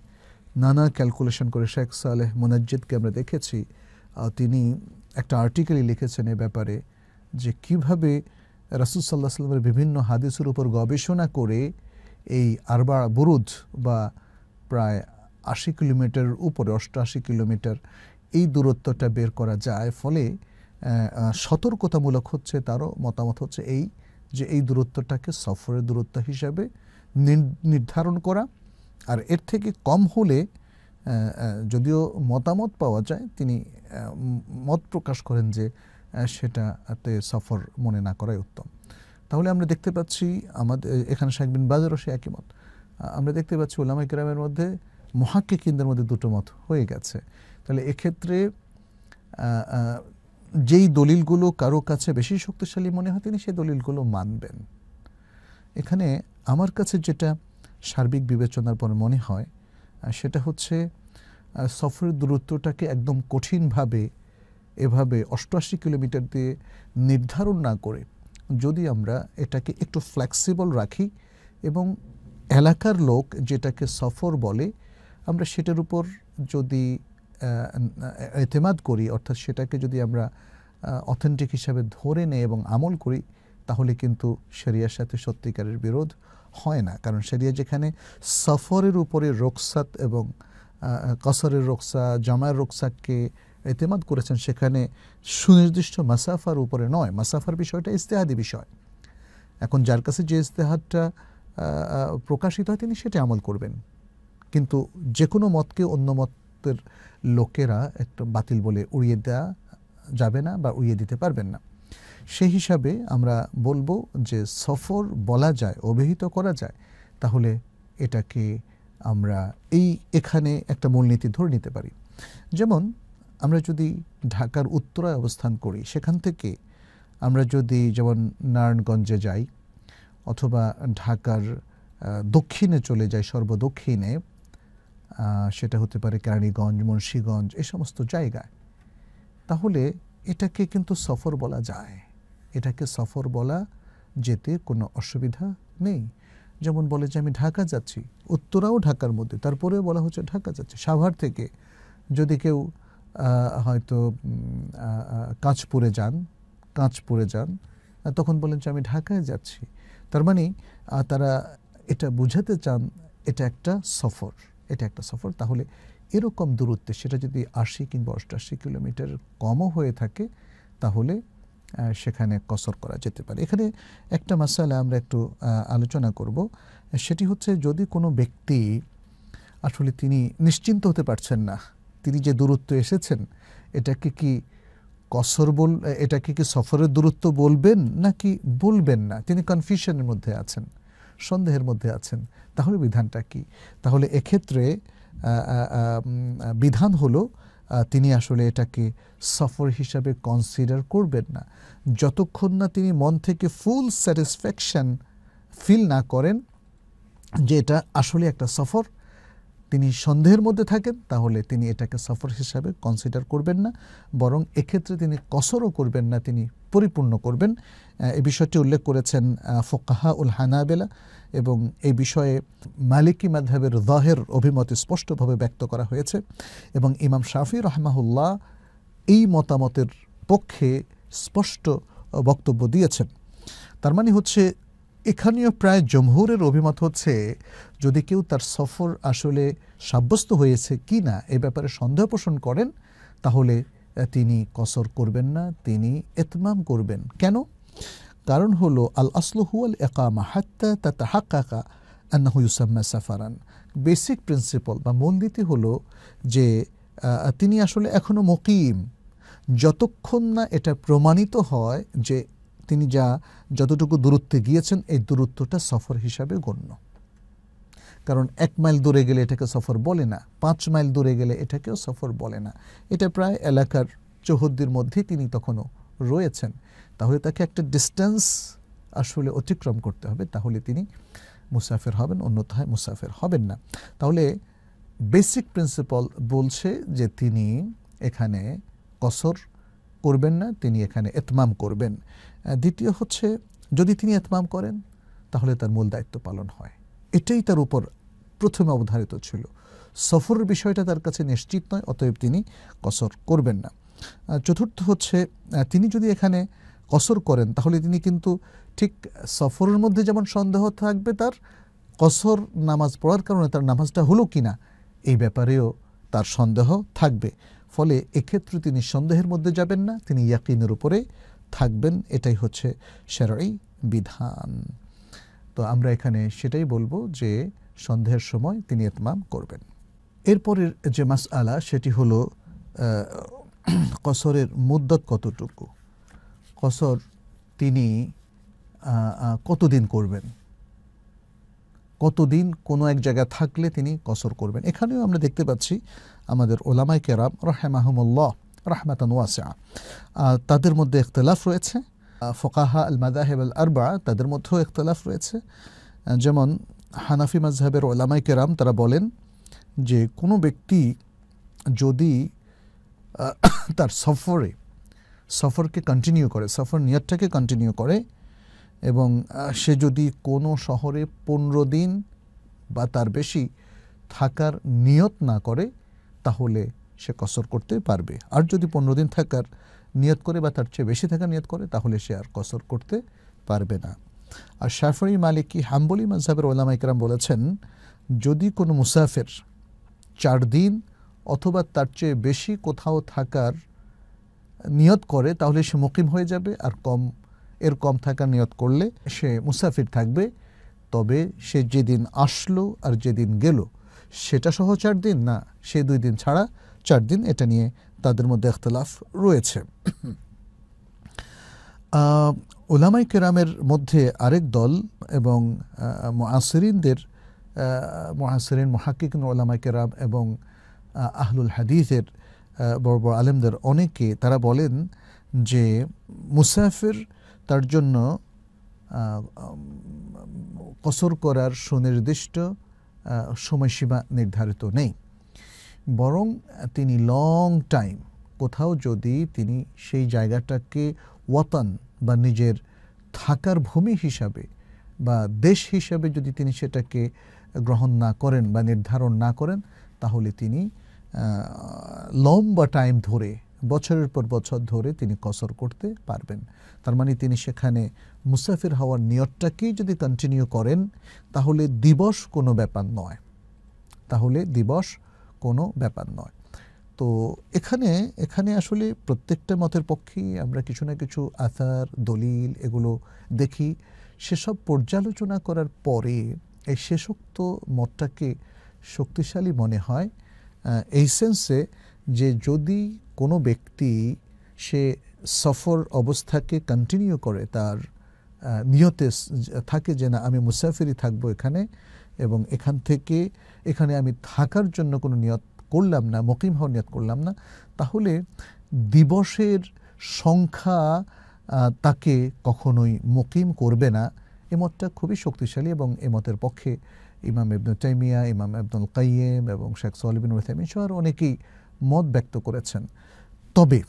নানা ক্যালকুলেশন করে শেখ সালেহ মোনাজ্জিদকে আমরা দেখেছি তিনি একটা আর্টিকেলই লিখেছেন এ ব্যাপারে যে কিভাবে রাসুল সাল্লাহ সাল্লামের বিভিন্ন হাদিসের উপর গবেষণা করে এই আরবা বুরুজ বা প্রায় আশি কিলোমিটার উপরে অষ্টআশি কিলোমিটার এই দূরত্বটা বের করা যায় ফলে সতর্কতামূলক হচ্ছে তারও মতামত হচ্ছে এই যে এই দূরত্বটাকে সফরের দূরত্ব হিসাবে নির্ধারণ করা আর এর থেকে কম হলে যদিও মতামত পাওয়া যায় তিনি মত প্রকাশ করেন যে সেটাতে সফর মনে না করাই উত্তম তাহলে আমরা দেখতে পাচ্ছি আমাদের এখানে শেখ বিন বাজারও সে একই মত আমরা দেখতে পাচ্ছি ওলামা ইকরামের মধ্যে মহাক্কে মধ্যে দুটো মত হয়ে গেছে তাহলে এক্ষেত্রে যেই দলিলগুলো কারো কাছে বেশি শক্তিশালী মনে হয় তিনি সেই দলিলগুলো মানবেন এখানে আমার কাছে যেটা সার্বিক বিবেচনার পর মনে হয় সেটা হচ্ছে সফরের দূরত্বটাকে একদম কঠিনভাবে এভাবে অষ্টআশি কিলোমিটার দিয়ে নির্ধারণ না করে যদি আমরা এটাকে একটু ফ্লেক্সিবল রাখি এবং এলাকার লোক যেটাকে সফর বলে আমরা সেটার উপর যদি এতেমাদ করি অর্থাৎ সেটাকে যদি আমরা অথেন্টিক হিসাবে ধরে নেই এবং আমল করি তাহলে কিন্তু সেরিয়ার সাথে সত্যিকারের বিরোধ হয় না কারণ সেরিয়া যেখানে সফরের উপরে রোকসাত এবং কসরের রোকসা জামার রোকসাককে এতেমাদ করেছেন সেখানে সুনির্দিষ্ট মাসাফার উপরে নয় মাসাফার বিষয়টা ইস্তেহাদি বিষয় এখন যার কাছে যে ইস্তেহাদটা প্রকাশিত হয় তিনি সেটা আমল করবেন কিন্তু যে কোনো মতকে অন্য মতের লোকেরা একটু বাতিল বলে উড়িয়ে দেওয়া যাবে না বা উড়িয়ে দিতে পারবেন না সেই হিসাবে আমরা বলবো যে সফর বলা যায় অভিহিত করা যায় তাহলে এটাকে আমরা এই এখানে একটা মূলনীতি ধরে নিতে পারি যেমন আমরা যদি ঢাকার উত্তরায় অবস্থান করি সেখান থেকে আমরা যদি যেমন নারায়ণগঞ্জে যাই অথবা ঢাকার দক্ষিণে চলে যাই সর্বদক্ষিণে সেটা হতে পারে কেরানীগঞ্জ মুন্সীগঞ্জ এ সমস্ত জায়গায় তাহলে এটাকে কিন্তু সফর বলা যায় এটাকে সফর বলা যেতে কোনো অসুবিধা নেই যেমন বলে যে আমি ঢাকা যাচ্ছি উত্তরাও ঢাকার মধ্যে তারপরেও বলা হচ্ছে ঢাকা যাচ্ছে সাভার থেকে যদি কেউ হয়তো কাঁচপুরে যান কাঁচপুরে যান তখন বলেন যে আমি ঢাকায় যাচ্ছি তার মানে তারা এটা বুঝাতে চান এটা একটা সফর এটা একটা সফর তাহলে এরকম দূরত্বে সেটা যদি আশি কিংবা অষ্টাশি কিলোমিটার কমও হয়ে থাকে তাহলে সেখানে কসর করা যেতে পারে এখানে একটা মাসালা আমরা একটু আলোচনা করব সেটি হচ্ছে যদি কোনো ব্যক্তি আসলে তিনি নিশ্চিন্ত হতে পারছেন না তিনি যে দূরত্ব এসেছেন এটাকে কি কসর বল এটাকে কি সফরের দূরত্ব বলবেন নাকি বলবেন না তিনি কনফিউশনের মধ্যে আছেন সন্দেহের মধ্যে আছেন তাহলে বিধানটা কি তাহলে এক্ষেত্রে বিধান হলো তিনি আসলে এটাকে সফর হিসাবে কনসিডার করবেন না যতক্ষণ না তিনি মন থেকে ফুল স্যাটিসফ্যাকশন ফিল না করেন যে এটা আসলে একটা সফর তিনি সন্দেহের মধ্যে থাকেন তাহলে তিনি এটাকে সফর হিসাবে কনসিডার করবেন না বরং এক্ষেত্রে তিনি কসরও করবেন না তিনি পরিপূর্ণ করবেন এ বিষয়টি উল্লেখ করেছেন ফোকাহা উল হানাবেলা এবং এই বিষয়ে মালিকি মাধবের দহের অভিমত স্পষ্টভাবে ব্যক্ত করা হয়েছে এবং ইমাম শাফি রহমাহুল্লাহ এই মতামতের পক্ষে স্পষ্ট বক্তব্য দিয়েছেন তার মানে হচ্ছে এখানেও প্রায় জমহুরের অভিমত হচ্ছে যদি কেউ তার সফর আসলে সাব্যস্ত হয়েছে কি না এ ব্যাপারে সন্দেহ পোষণ করেন তাহলে তিনি কসর করবেন না তিনি এতমাম করবেন কেন কারণ হলো আল আসলহু আল একামা হাত্তা তাতা হাক্কাকা আন্না হুসাম্মা সাফারান বেসিক প্রিন্সিপাল বা নীতি হলো যে তিনি আসলে এখনও মকিম যতক্ষণ না এটা প্রমাণিত হয় যে তিনি যা যতটুকু দূরত্বে গিয়েছেন এই দূরত্বটা সফর হিসাবে গণ্য কারণ এক মাইল দূরে গেলে এটাকে সফর বলে না পাঁচ মাইল দূরে গেলে এটাকেও সফর বলে না এটা প্রায় এলাকার চৌহদ্দির মধ্যেই তিনি তখনও রয়েছেন তাহলে তাকে একটা ডিস্টেন্স আসলে অতিক্রম করতে হবে তাহলে তিনি মুসাফির হবেন অন্যথায় মুসাফের হবেন না তাহলে বেসিক প্রিন্সিপাল বলছে যে তিনি এখানে কসর করবেন না তিনি এখানে এতমাম করবেন দ্বিতীয় হচ্ছে যদি তিনি এতমাম করেন তাহলে তার মূল দায়িত্ব পালন হয় এটাই তার উপর প্রথমে অবধারিত ছিল সফরের বিষয়টা তার কাছে নিশ্চিত নয় অতএব তিনি কসর করবেন না চতুর্থ হচ্ছে তিনি যদি এখানে কসর করেন তাহলে তিনি কিন্তু ঠিক সফরের মধ্যে যেমন সন্দেহ থাকবে তার কসর নামাজ পড়ার কারণে তার নামাজটা হলো কিনা এই ব্যাপারেও তার সন্দেহ থাকবে ফলে এক্ষেত্রে তিনি সন্দেহের মধ্যে যাবেন না তিনি ইয়াকিনের উপরে থাকবেন এটাই হচ্ছে সেরাই বিধান তো আমরা এখানে সেটাই বলবো যে সন্দেহের সময় তিনি এতমাম করবেন এরপরের যে মাস আলা সেটি হলো কসরের মুদ্দত কতটুকু কসর তিনি কতদিন করবেন কতদিন কোনো এক জায়গায় থাকলে তিনি কসর করবেন এখানেও আমরা দেখতে পাচ্ছি আমাদের ওলামাই কেরাম রহেমাহমুল্লাহ রাহমাতান ওয়াসা তাদের মধ্যে ইখতলাফ রয়েছে ফোকাহা আল মাদাহেব আল আরবা তাদের মধ্যেও ইখতলাফ রয়েছে যেমন হানাফি মাজহাবের ওলামাই কেরাম তারা বলেন যে কোনো ব্যক্তি যদি তার সফরে সফরকে কন্টিনিউ করে সফর নিয়ারটাকে কন্টিনিউ করে এবং সে যদি কোনো শহরে পনেরো দিন বা তার বেশি থাকার নিয়ত না করে তাহলে সে কসর করতে পারবে আর যদি পনেরো দিন থাকার নিয়ত করে বা তার চেয়ে বেশি থাকার নিয়ত করে তাহলে সে আর কসর করতে পারবে না আর শাফরি মালিকি হাম্বলি মজাহের ওলামা ইকরাম বলেছেন যদি কোনো মুসাফের চার দিন অথবা তার চেয়ে বেশি কোথাও থাকার নিয়ত করে তাহলে সে মুকিম হয়ে যাবে আর কম এর কম থাকার নিয়ত করলে সে মুসাফির থাকবে তবে সে যেদিন আসলো আর যেদিন গেল সেটা সহ চার দিন না সে দুই দিন ছাড়া চার দিন এটা নিয়ে তাদের মধ্যে এখতলাফ রয়েছে ওলামাই কেরামের মধ্যে আরেক দল এবং মহাসিরিনদের মহাসিরিন মহাকিক ওলামাই কেরাম এবং আহলুল হাদিসের বড় বড় আলেমদের অনেকে তারা বলেন যে মুসাফির তার জন্য কসর করার সুনির্দিষ্ট সময়সীমা নির্ধারিত নেই বরং তিনি লং টাইম কোথাও যদি তিনি সেই জায়গাটাকে ওয়াতান বা নিজের থাকার ভূমি হিসাবে বা দেশ হিসাবে যদি তিনি সেটাকে গ্রহণ না করেন বা নির্ধারণ না করেন তাহলে তিনি লম্বা টাইম ধরে বছরের পর বছর ধরে তিনি কসর করতে পারবেন তার মানে তিনি সেখানে মুসাফির হওয়ার নিয়তটাকেই যদি কন্টিনিউ করেন তাহলে দিবস কোনো ব্যাপার নয় তাহলে দিবস কোনো ব্যাপার নয় তো এখানে এখানে আসলে প্রত্যেকটা মতের পক্ষেই আমরা কিছু না কিছু আথার দলিল এগুলো দেখি সেসব পর্যালোচনা করার পরে এই শেষোক্ত মতটাকে শক্তিশালী মনে হয় এই সেন্সে যে যদি কোনো ব্যক্তি সে সফর অবস্থাকে কন্টিনিউ করে তার নিয়তে থাকে যে না আমি মুসাফিরি থাকবো এখানে এবং এখান থেকে এখানে আমি থাকার জন্য কোনো নিয়ত করলাম না মকিম হওয়ার নিয়ত করলাম না তাহলে দিবসের সংখ্যা তাকে কখনোই মকিম করবে না এ মতটা খুবই শক্তিশালী এবং এ মতের পক্ষে ইমাম ইবনুল তাইমিয়া ইমাম আব্দুল কাইম এবং শেখ সোহালিবিন ওথাইমিন সহ অনেকেই মত ব্যক্ত করেছেন তবে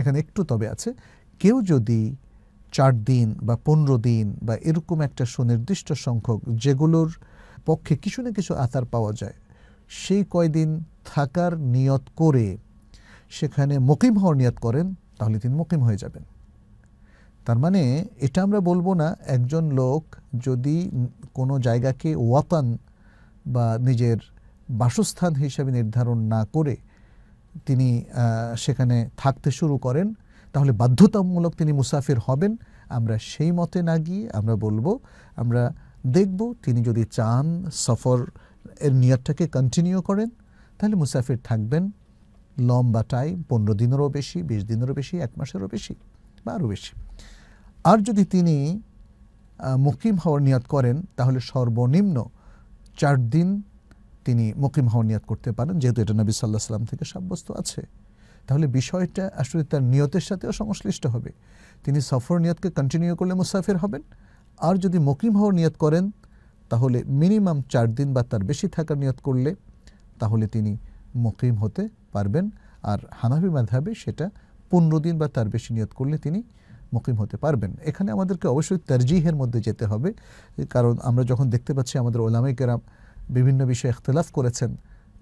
এখানে একটু তবে আছে কেউ যদি চার দিন বা পনেরো দিন বা এরকম একটা সুনির্দিষ্ট সংখ্যক যেগুলোর পক্ষে কিছু না কিছু আতার পাওয়া যায় সেই কয়দিন থাকার নিয়ত করে সেখানে মকিম হওয়ার নিয়ত করেন তাহলে তিনি মকিম হয়ে যাবেন তার মানে এটা আমরা বলবো না একজন লোক যদি কোনো জায়গাকে ওয়াতান বা নিজের বাসস্থান হিসাবে নির্ধারণ না করে তিনি সেখানে থাকতে শুরু করেন তাহলে বাধ্যতামূলক তিনি মুসাফির হবেন আমরা সেই মতে না গিয়ে আমরা বলবো আমরা দেখব তিনি যদি চান সফর এর নিয়ারটাকে কন্টিনিউ করেন তাহলে মুসাফির থাকবেন লম্বা টাইম পনেরো দিনেরও বেশি বিশ দিনেরও বেশি এক মাসেরও বেশি বা আরও বেশি আর যদি তিনি মুকিম হওয়ার নিয়াত করেন তাহলে সর্বনিম্ন চার দিন তিনি মুকিম হওয়ার করতে পারেন যেহেতু এটা নবী সাল্লাহ সাল্লাম থেকে সাব্যস্ত আছে তাহলে বিষয়টা আসলে তার নিয়তের সাথেও সংশ্লিষ্ট হবে তিনি সফর নিয়াতকে কন্টিনিউ করলে মুসাফির হবেন আর যদি মকিম হওয়ার নিয়াত করেন তাহলে মিনিমাম চার দিন বা তার বেশি থাকার নিয়ত করলে তাহলে তিনি মকিম হতে পারবেন আর হানাভি মাধাবে সেটা পনেরো দিন বা তার বেশি নিয়ত করলে তিনি মকিম হতে পারবেন এখানে আমাদেরকে অবশ্যই তার্জিহের মধ্যে যেতে হবে কারণ আমরা যখন দেখতে পাচ্ছি আমাদের ওলামাইকেরাম বিভিন্ন বিষয়ে এখতলাফ করেছেন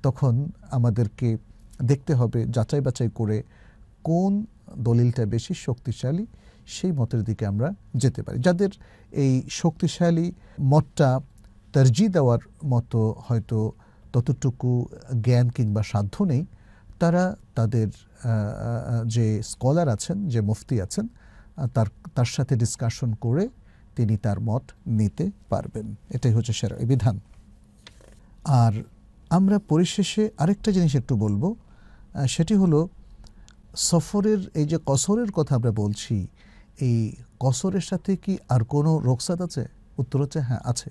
তখন আমাদেরকে দেখতে হবে যাচাই বাছাই করে কোন দলিলটা বেশি শক্তিশালী সেই মতের দিকে আমরা যেতে পারি যাদের এই শক্তিশালী মতটা তর্জি দেওয়ার মতো হয়তো ততটুকু জ্ঞান কিংবা সাধ্য নেই তারা তাদের যে স্কলার আছেন যে মুফতি আছেন তার তার সাথে ডিসকাশন করে তিনি তার মত নিতে পারবেন এটাই হচ্ছে সেরা বিধান আর আমরা পরিশেষে আরেকটা জিনিস একটু বলবো সেটি হলো সফরের এই যে কসরের কথা আমরা বলছি এই কসরের সাথে কি আর কোনো রোকসাত আছে উত্তর হচ্ছে হ্যাঁ আছে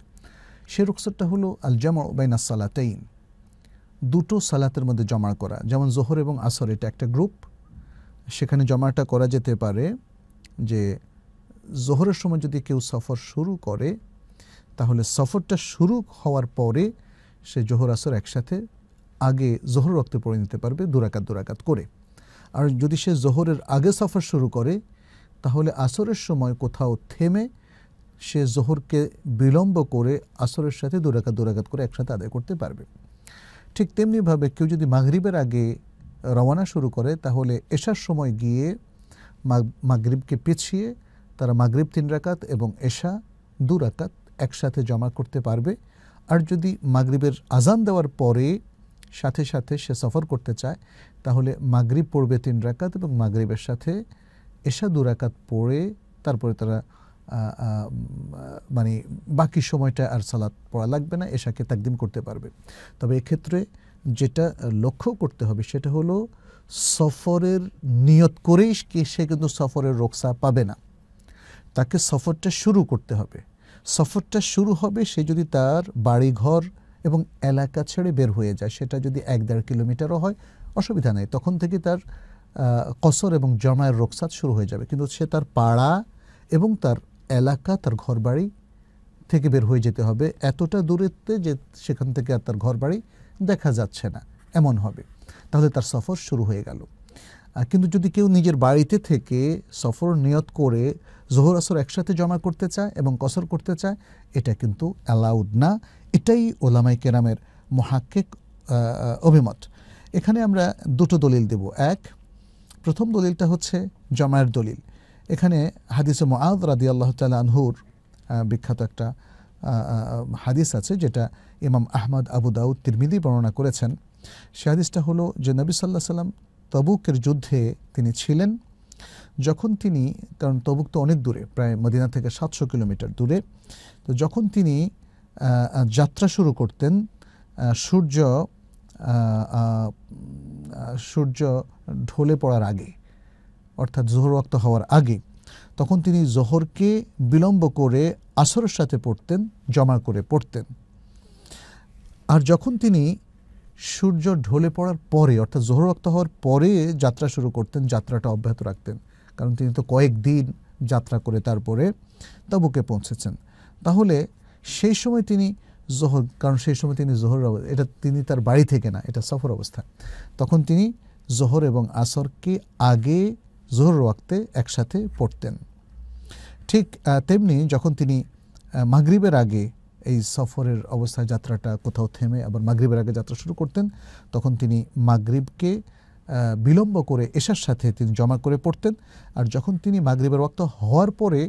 সে রোকসাতটা হলো আল জামা বাইনা সালাতেইন দুটো সালাতের মধ্যে জমা করা যেমন জোহর এবং আসর এটা একটা গ্রুপ সেখানে জমাটা করা যেতে পারে যে জোহরের সময় যদি কেউ সফর শুরু করে তাহলে সফরটা শুরু হওয়ার পরে সে জোহর আসর একসাথে আগে জোহর রক্তে পড়ে নিতে পারবে দুরাকাত দুরাকাত করে আর যদি সে জোহরের আগে সফর শুরু করে তাহলে আসরের সময় কোথাও থেমে সে জোহরকে বিলম্ব করে আসরের সাথে দুরাকাত দুরাকাত করে একসাথে আদায় করতে পারবে ঠিক তেমনিভাবে কেউ যদি মাগরীবের আগে রওনা শুরু করে তাহলে এশার সময় গিয়ে মাগরীবকে পিছিয়ে তারা মাগরীব তিন রাকাত এবং এশা দু রাকাত একসাথে জমা করতে পারবে আর যদি মাগরিবের আজান দেওয়ার পরে সাথে সাথে সে সফর করতে চায় তাহলে মাগরিব পড়বে তিন রাকাত এবং মাগরিবের সাথে এসা দু রাকাত পড়ে তারপরে তারা মানে বাকি সময়টা আর সালাত পড়া লাগবে না এশাকে তাকদিম করতে পারবে তবে এক্ষেত্রে যেটা লক্ষ্য করতে হবে সেটা হলো সফরের নিয়ত করেই সে কিন্তু সফরের রোকসা পাবে না তাকে সফরটা শুরু করতে হবে সফরটা শুরু হবে সে যদি তার বাড়িঘর এবং এলাকা ছেড়ে বের হয়ে যায় সেটা যদি এক দেড় কিলোমিটারও হয় অসুবিধা নেই তখন থেকে তার কসর এবং জমায়ের রোকসাত শুরু হয়ে যাবে কিন্তু সে তার পাড়া এবং তার এলাকা তার ঘরবাড়ি থেকে বের হয়ে যেতে হবে এতটা দূরত্বে যে সেখান থেকে আর তার ঘরবাড়ি দেখা যাচ্ছে না এমন হবে তাহলে তার সফর শুরু হয়ে গেল কিন্তু যদি কেউ নিজের বাড়িতে থেকে সফর নিয়ত করে জোহর আসর একসাথে জমা করতে চায় এবং কসর করতে চায় এটা কিন্তু অ্যালাউড না এটাই ওলামাই কেরামের মহাক্কেক অভিমত এখানে আমরা দুটো দলিল দেব এক প্রথম দলিলটা হচ্ছে জমায়ের দলিল এখানে হাদিসে মোয়াদ রাদি আল্লাহ আনহুর বিখ্যাত একটা হাদিস আছে যেটা ইমাম আহমদ আবু দাউদ তিরমিদি বর্ণনা করেছেন সে হাদিসটা হলো যে নবী সাল্লাহ সাল্লাম তবুকের যুদ্ধে তিনি ছিলেন যখন তিনি কারণ তবুক তো অনেক দূরে প্রায় মদিনা থেকে সাতশো কিলোমিটার দূরে তো যখন তিনি যাত্রা শুরু করতেন সূর্য সূর্য ঢলে পড়ার আগে অর্থাৎ জোহর রক্ত হওয়ার আগে তখন তিনি জোহরকে বিলম্ব করে আসরের সাথে পড়তেন জমা করে পড়তেন আর যখন তিনি সূর্য ঢলে পড়ার পরে অর্থাৎ রক্ত হওয়ার পরে যাত্রা শুরু করতেন যাত্রাটা অব্যাহত রাখতেন কারণ তিনি তো কয়েকদিন যাত্রা করে তারপরে তাবুকে পৌঁছেছেন তাহলে সেই সময় তিনি জোহর কারণ সেই সময় তিনি জোহর এটা তিনি তার বাড়ি থেকে না এটা সফর অবস্থা তখন তিনি জোহর এবং আসরকে আগে জোহর রক্তে একসাথে পড়তেন ঠিক তেমনি যখন তিনি মাগরিবের আগে এই সফরের অবস্থায় যাত্রাটা কোথাও থেমে আবার মাগরীবের আগে যাত্রা শুরু করতেন তখন তিনি মাগরীবকে বিলম্ব করে এসার সাথে তিনি জমা করে পড়তেন আর যখন তিনি মাগরীবের ওক্ত হওয়ার পরে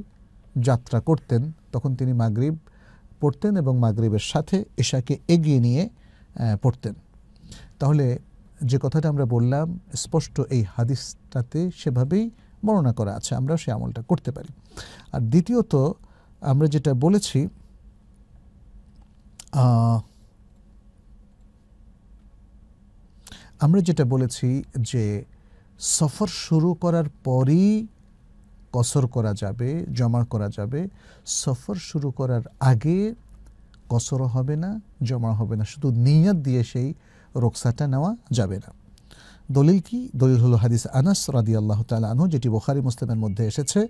যাত্রা করতেন তখন তিনি মাগরীব পড়তেন এবং মাগরীবের সাথে এশাকে এগিয়ে নিয়ে পড়তেন তাহলে যে কথাটা আমরা বললাম স্পষ্ট এই হাদিসটাতে সেভাবেই বর্ণনা করা আছে আমরা সে আমলটা করতে পারি আর দ্বিতীয়ত আমরা যেটা বলেছি আমরা যেটা বলেছি যে সফর শুরু করার পরই কসর করা যাবে জমা করা যাবে সফর শুরু করার আগে কসরও হবে না জমা হবে না শুধু নিয়ত দিয়ে সেই রোকসাটা নেওয়া যাবে না দলিল কি দলিল হল হাদিস আনাস রাদি আল্লাহ তালু যেটি বোখারি মুসলিমের মধ্যে এসেছে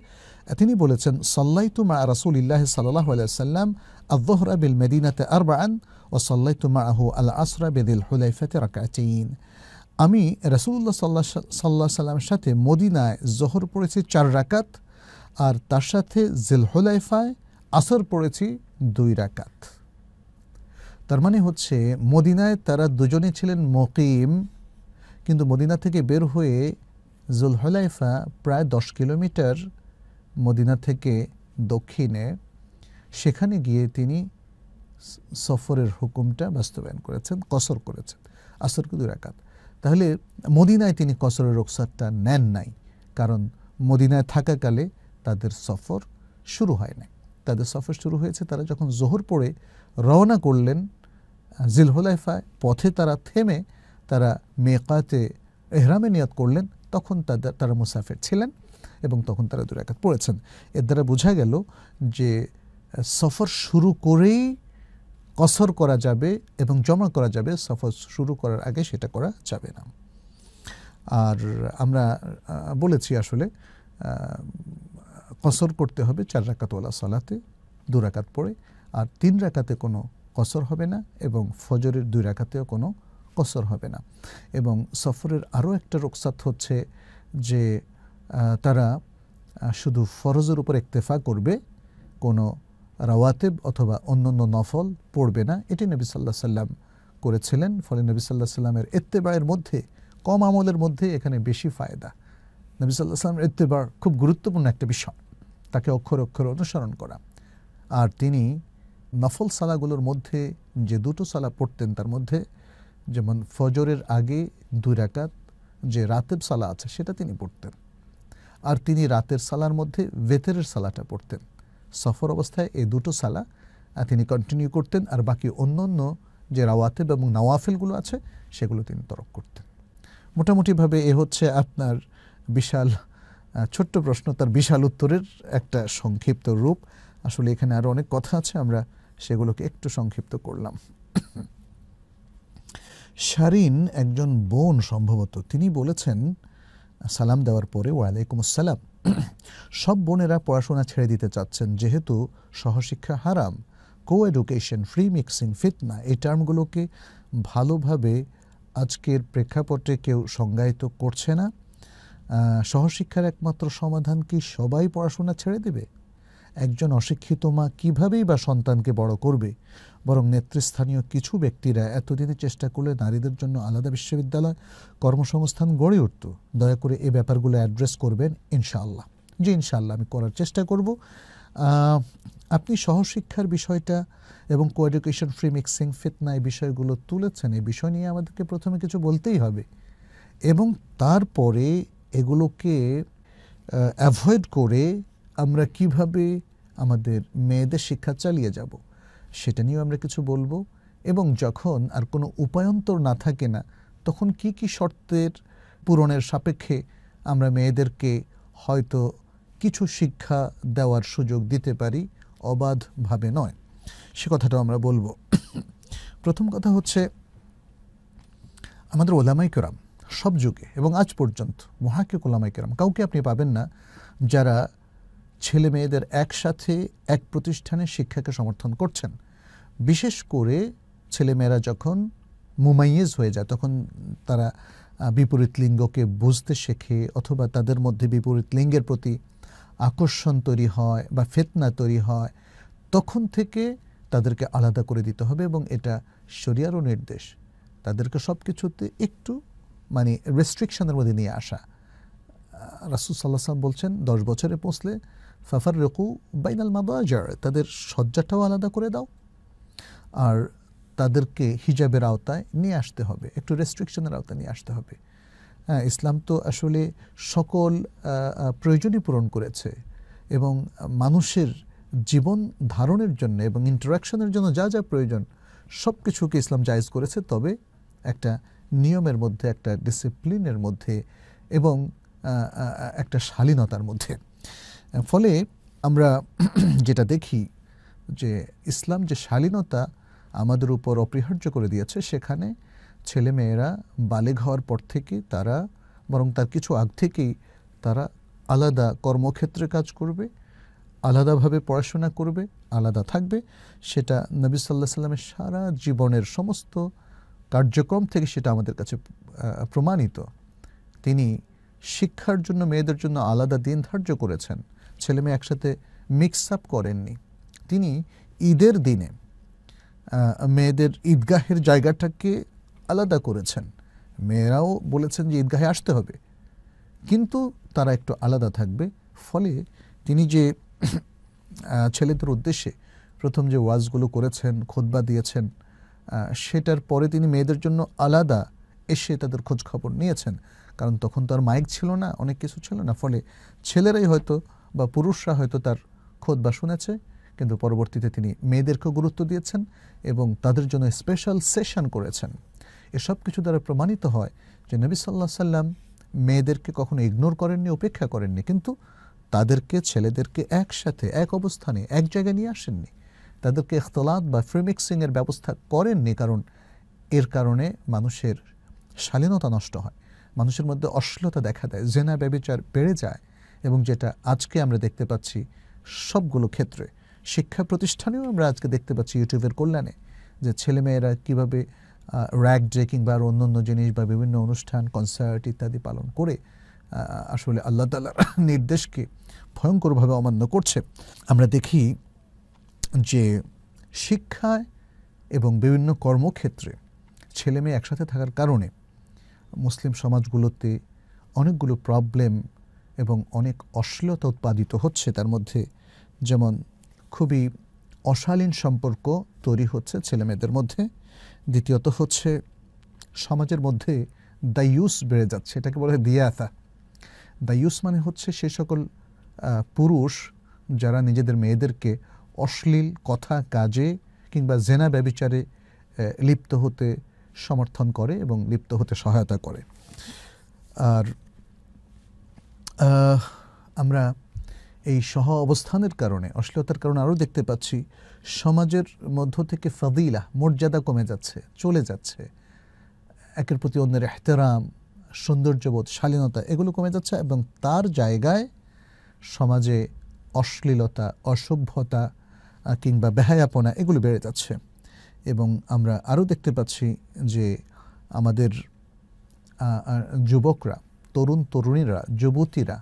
তিনি বলেছেন সল্লাইতু মা রাসুল ইল্লাহ সাল্লাহ আলাইসাল্লাম আদোহরা বিল মেদিনাতে আরবান ও সল্লাইতু মা আহু আল আসরা বেদিল হুলাইফাতে রাকাচিন আমি রাসুল্লাহ সাল্লাহ সাল্লাহ সাল্লামের সাথে মদিনায় জোহর পড়েছি চার রাকাত আর তার সাথে জিল হুলাইফায় আসর পড়েছি দুই রাকাত তার মানে হচ্ছে মদিনায় তারা দুজনে ছিলেন মকিম কিন্তু মদিনা থেকে বের হয়ে জুলহলাইফা প্রায় দশ কিলোমিটার মদিনা থেকে দক্ষিণে সেখানে গিয়ে তিনি সফরের হুকুমটা বাস্তবায়ন করেছেন কসর করেছেন আসর দু একাত তাহলে মদিনায় তিনি কসরের রোকসারটা নেন নাই কারণ মদিনায় থাকাকালে তাদের সফর শুরু হয় নাই তাদের সফর শুরু হয়েছে তারা যখন জোহর পড়ে রওনা করলেন জিলহলাইফায় পথে তারা থেমে তারা মেকাতে এহরামে নিয়াত করলেন তখন তাদের তারা মুসাফির ছিলেন এবং তখন তারা দুরাকাত পড়েছেন এর দ্বারা বোঝা গেল যে সফর শুরু করেই কসর করা যাবে এবং জমা করা যাবে সফর শুরু করার আগে সেটা করা যাবে না আর আমরা বলেছি আসলে কসর করতে হবে চার রাকাতওয়ালা সলাতে দু রাকাত পড়ে আর তিন রাকাতে কোনো কসর হবে না এবং ফজরের দুই রাকাতেও কোনো কসর হবে না এবং সফরের আরও একটা রোকসাত হচ্ছে যে তারা শুধু ফরজের উপর একতেফা করবে কোনো রাওয়াতেব অথবা অন্যান্য নফল পড়বে না এটি নবী সাল্লাহ সাল্লাম করেছিলেন ফলে নবী সাল্লাহ সাল্লামের এত্তেবায়ের মধ্যে কম আমলের মধ্যে এখানে বেশি ফায়দা নবী সাল্লাহ সাল্লামের এত্তেবার খুব গুরুত্বপূর্ণ একটা বিষয় তাকে অক্ষর অক্ষর অনুসরণ করা আর তিনি নফল সালাগুলোর মধ্যে যে দুটো সালা পড়তেন তার মধ্যে যেমন ফজরের আগে দুই রাকাত যে রাতের সালা আছে সেটা তিনি পড়তেন আর তিনি রাতের সালার মধ্যে ভেতরের সালাটা পড়তেন সফর অবস্থায় এই দুটো সালা তিনি কন্টিনিউ করতেন আর বাকি অন্য অন্য যে রাওয়াতেব এবং নাওয়াফিলগুলো আছে সেগুলো তিনি তরক করতেন মোটামুটিভাবে এ হচ্ছে আপনার বিশাল ছোট্ট প্রশ্ন তার বিশাল উত্তরের একটা সংক্ষিপ্ত রূপ আসলে এখানে আরও অনেক কথা আছে আমরা সেগুলোকে একটু সংক্ষিপ্ত করলাম শারিন একজন বোন সম্ভবত তিনি বলেছেন সালাম দেওয়ার পরে ওয়ালাইকুম আসসালাম সব বোনেরা পড়াশোনা ছেড়ে দিতে চাচ্ছেন যেহেতু সহশিক্ষা হারাম কো এডুকেশন ফ্রি মিক্সিং ফিতনা এই টার্মগুলোকে ভালোভাবে আজকের প্রেক্ষাপটে কেউ সংজ্ঞায়িত করছে না সহশিক্ষার একমাত্র সমাধান কি সবাই পড়াশোনা ছেড়ে দেবে একজন অশিক্ষিত মা কীভাবেই বা সন্তানকে বড় করবে বরং নেতৃস্থানীয় কিছু ব্যক্তিরা এতদিনে চেষ্টা করলে নারীদের জন্য আলাদা বিশ্ববিদ্যালয় কর্মসংস্থান গড়ে উঠত দয়া করে এ ব্যাপারগুলো অ্যাড্রেস করবেন ইনশাআল্লাহ যে ইনশাআল্লাহ আমি করার চেষ্টা করব আপনি সহশিক্ষার বিষয়টা এবং কোএডুকেশন ফ্রি মিক্সিং ফিতনা এই বিষয়গুলো তুলেছেন এই বিষয় নিয়ে আমাদেরকে প্রথমে কিছু বলতেই হবে এবং তারপরে এগুলোকে অ্যাভয়েড করে আমরা কিভাবে আমাদের মেয়েদের শিক্ষা চালিয়ে যাবো সেটা নিয়েও আমরা কিছু বলবো এবং যখন আর কোনো উপায়ন্তর না থাকে না তখন কি কি শর্তের পূরণের সাপেক্ষে আমরা মেয়েদেরকে হয়তো কিছু শিক্ষা দেওয়ার সুযোগ দিতে পারি অবাধভাবে নয় সে কথাটাও আমরা বলবো প্রথম কথা হচ্ছে আমাদের ওলামাই কেরাম সব যুগে এবং আজ পর্যন্ত মহাকিক ওলামাই কেরাম কাউকে আপনি পাবেন না যারা ছেলে মেয়েদের একসাথে এক প্রতিষ্ঠানে শিক্ষাকে সমর্থন করছেন বিশেষ করে ছেলেমেয়েরা যখন মুমাইয়েজ হয়ে যায় তখন তারা বিপরীত লিঙ্গকে বুঝতে শেখে অথবা তাদের মধ্যে বিপরীত লিঙ্গের প্রতি আকর্ষণ তৈরি হয় বা ফেতনা তৈরি হয় তখন থেকে তাদেরকে আলাদা করে দিতে হবে এবং এটা শরিয়ারও নির্দেশ তাদেরকে সব কিছুতে একটু মানে রেস্ট্রিকশনের মধ্যে নিয়ে আসা রাসুল সাল্লাহ বলছেন দশ বছরে পৌঁছলে ফাফার রকু বাইনাল মাদাজার তাদের সজ্জাটাও আলাদা করে দাও আর তাদেরকে হিজাবের আওতায় নিয়ে আসতে হবে একটু রেস্ট্রিকশনের আওতায় নিয়ে আসতে হবে হ্যাঁ ইসলাম তো আসলে সকল প্রয়োজনই পূরণ করেছে এবং মানুষের জীবন ধারণের জন্য এবং ইন্টারাকশনের জন্য যা যা প্রয়োজন সব কিছুকে ইসলাম জায়জ করেছে তবে একটা নিয়মের মধ্যে একটা ডিসিপ্লিনের মধ্যে এবং একটা শালীনতার মধ্যে ফলে আমরা যেটা দেখি যে ইসলাম যে শালীনতা আমাদের উপর অপরিহার্য করে দিয়েছে সেখানে ছেলে মেয়েরা বালেগ হওয়ার পর থেকে তারা বরং তার কিছু আগ থেকেই তারা আলাদা কর্মক্ষেত্রে কাজ করবে আলাদাভাবে পড়াশোনা করবে আলাদা থাকবে সেটা নবী সাল্লাহ সাল্লামের সারা জীবনের সমস্ত কার্যক্রম থেকে সেটা আমাদের কাছে প্রমাণিত তিনি শিক্ষার জন্য মেয়েদের জন্য আলাদা দিন ধার্য করেছেন ছেলে মেয়ে একসাথে মিক্স আপ করেননি তিনি ঈদের দিনে মেয়েদের ঈদগাহের জায়গাটাকে আলাদা করেছেন মেয়েরাও বলেছেন যে ঈদগাহে আসতে হবে কিন্তু তারা একটু আলাদা থাকবে ফলে তিনি যে ছেলেদের উদ্দেশ্যে প্রথম যে ওয়াজগুলো করেছেন খোদবা দিয়েছেন সেটার পরে তিনি মেয়েদের জন্য আলাদা এসে তাদের খোঁজ খবর নিয়েছেন কারণ তখন তো আর মাইক ছিল না অনেক কিছু ছিল না ফলে ছেলেরাই হয়তো বা পুরুষরা হয়তো তার খোদবা শুনেছে কিন্তু পরবর্তীতে তিনি মেয়েদেরকেও গুরুত্ব দিয়েছেন এবং তাদের জন্য স্পেশাল সেশন করেছেন এসব কিছু দ্বারা প্রমাণিত হয় যে নবী সাল্লা সাল্লাম মেয়েদেরকে কখনো ইগনোর করেননি উপেক্ষা করেননি কিন্তু তাদেরকে ছেলেদেরকে একসাথে এক অবস্থানে এক জায়গায় নিয়ে আসেননি তাদেরকে এখতলাত বা ফ্রিমিক্সিংয়ের ব্যবস্থা করেননি কারণ এর কারণে মানুষের শালীনতা নষ্ট হয় মানুষের মধ্যে অশ্লীলতা দেখা দেয় জেনা ব্যবচার বেড়ে যায় এবং যেটা আজকে আমরা দেখতে পাচ্ছি সবগুলো ক্ষেত্রে শিক্ষা প্রতিষ্ঠানেও আমরা আজকে দেখতে পাচ্ছি ইউটিউবের কল্যাণে যে ছেলেমেয়েরা কিভাবে র্যাক ড্রেকিং বা অন্য অন্য জিনিস বা বিভিন্ন অনুষ্ঠান কনসার্ট ইত্যাদি পালন করে আসলে আল্লাহ তালার নির্দেশকে ভয়ঙ্করভাবে অমান্য করছে আমরা দেখি যে শিক্ষায় এবং বিভিন্ন কর্মক্ষেত্রে ছেলেমেয়ে একসাথে থাকার কারণে মুসলিম সমাজগুলোতে অনেকগুলো প্রবলেম এবং অনেক অশ্লীলতা উৎপাদিত হচ্ছে তার মধ্যে যেমন খুবই অশালীন সম্পর্ক তৈরি হচ্ছে ছেলেমেয়েদের মধ্যে দ্বিতীয়ত হচ্ছে সমাজের মধ্যে দায়ুস বেড়ে যাচ্ছে এটাকে বলে দিয়াতা দায়ুস মানে হচ্ছে সে সকল পুরুষ যারা নিজেদের মেয়েদেরকে অশ্লীল কথা কাজে কিংবা জেনা ব্যবিচারে লিপ্ত হতে সমর্থন করে এবং লিপ্ত হতে সহায়তা করে আর আমরা এই সহ অবস্থানের কারণে অশ্লীলতার কারণে আরও দেখতে পাচ্ছি সমাজের মধ্য থেকে ফাদিলা মর্যাদা কমে যাচ্ছে চলে যাচ্ছে একের প্রতি অন্যের এহতেরাম সৌন্দর্যবোধ শালীনতা এগুলো কমে যাচ্ছে এবং তার জায়গায় সমাজে অশ্লীলতা অসভ্যতা কিংবা বেহায়াপনা এগুলো বেড়ে যাচ্ছে এবং আমরা আরও দেখতে পাচ্ছি যে আমাদের যুবকরা তরুণ তরুণীরা যুবতীরা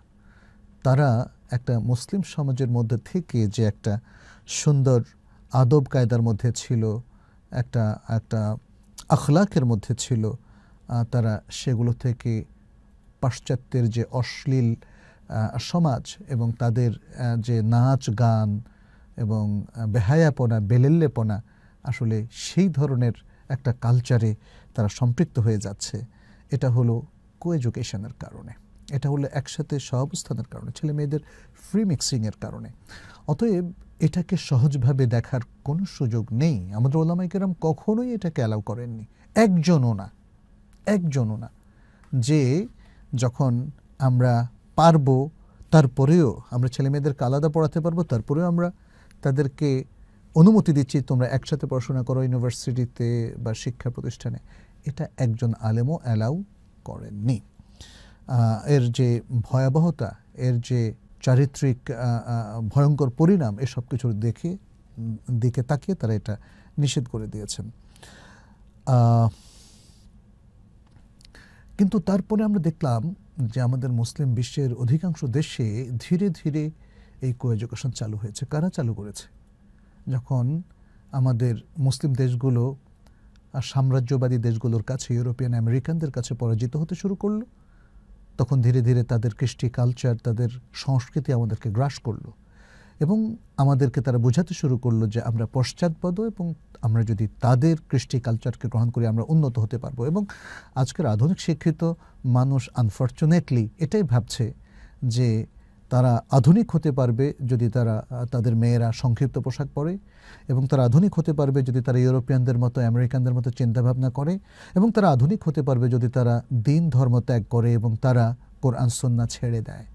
তারা একটা মুসলিম সমাজের মধ্যে থেকে যে একটা সুন্দর আদব কায়দার মধ্যে ছিল একটা একটা আখলাকের মধ্যে ছিল তারা সেগুলো থেকে পাশ্চাত্যের যে অশ্লীল সমাজ এবং তাদের যে নাচ গান এবং বেহায়াপনা বেলেল্লেপনা আসলে সেই ধরনের একটা কালচারে তারা সম্পৃক্ত হয়ে যাচ্ছে এটা হলো কো এজুকেশনের কারণে এটা হলো একসাথে সহাবস্থানের কারণে ছেলে মেয়েদের ফ্রি মিক্সিংয়ের কারণে অতএব এটাকে সহজভাবে দেখার কোনো সুযোগ নেই আমাদের ওলামাইকেরাম কখনোই এটাকে অ্যালাউ করেননি একজনও না একজনও না যে যখন আমরা পারবো তারপরেও আমরা ছেলে মেয়েদেরকে আলাদা পড়াতে পারবো তারপরেও আমরা তাদেরকে অনুমতি দিচ্ছি তোমরা একসাথে পড়াশোনা করো ইউনিভার্সিটিতে বা শিক্ষা প্রতিষ্ঠানে এটা একজন আলেমও অ্যালাউ করেননি এর যে ভয়াবহতা এর যে চারিত্রিক ভয়ঙ্কর পরিণাম এসব কিছুর দেখে দিকে তাকিয়ে তারা এটা নিষেধ করে দিয়েছেন কিন্তু তারপরে আমরা দেখলাম যে আমাদের মুসলিম বিশ্বের অধিকাংশ দেশে ধীরে ধীরে এই কো চালু হয়েছে কারা চালু করেছে যখন আমাদের মুসলিম দেশগুলো সাম্রাজ্যবাদী দেশগুলোর কাছে ইউরোপিয়ান আমেরিকানদের কাছে পরাজিত হতে শুরু করলো তখন ধীরে ধীরে তাদের কৃষ্টি কালচার তাদের সংস্কৃতি আমাদেরকে গ্রাস করলো এবং আমাদেরকে তারা বোঝাতে শুরু করলো যে আমরা পশ্চাৎপদ এবং আমরা যদি তাদের কৃষ্টি কালচারকে গ্রহণ করি আমরা উন্নত হতে পারবো এবং আজকের আধুনিক শিক্ষিত মানুষ আনফর্চুনেটলি এটাই ভাবছে যে তারা আধুনিক হতে পারবে যদি তারা তাদের মেয়েরা সংক্ষিপ্ত পোশাক পরে এবং তারা আধুনিক হতে পারবে যদি তারা ইউরোপিয়ানদের মতো আমেরিকানদের মতো চিন্তাভাবনা করে এবং তারা আধুনিক হতে পারবে যদি তারা দিন ধর্ম ত্যাগ করে এবং তারা কোরআন সন্না ছেড়ে দেয়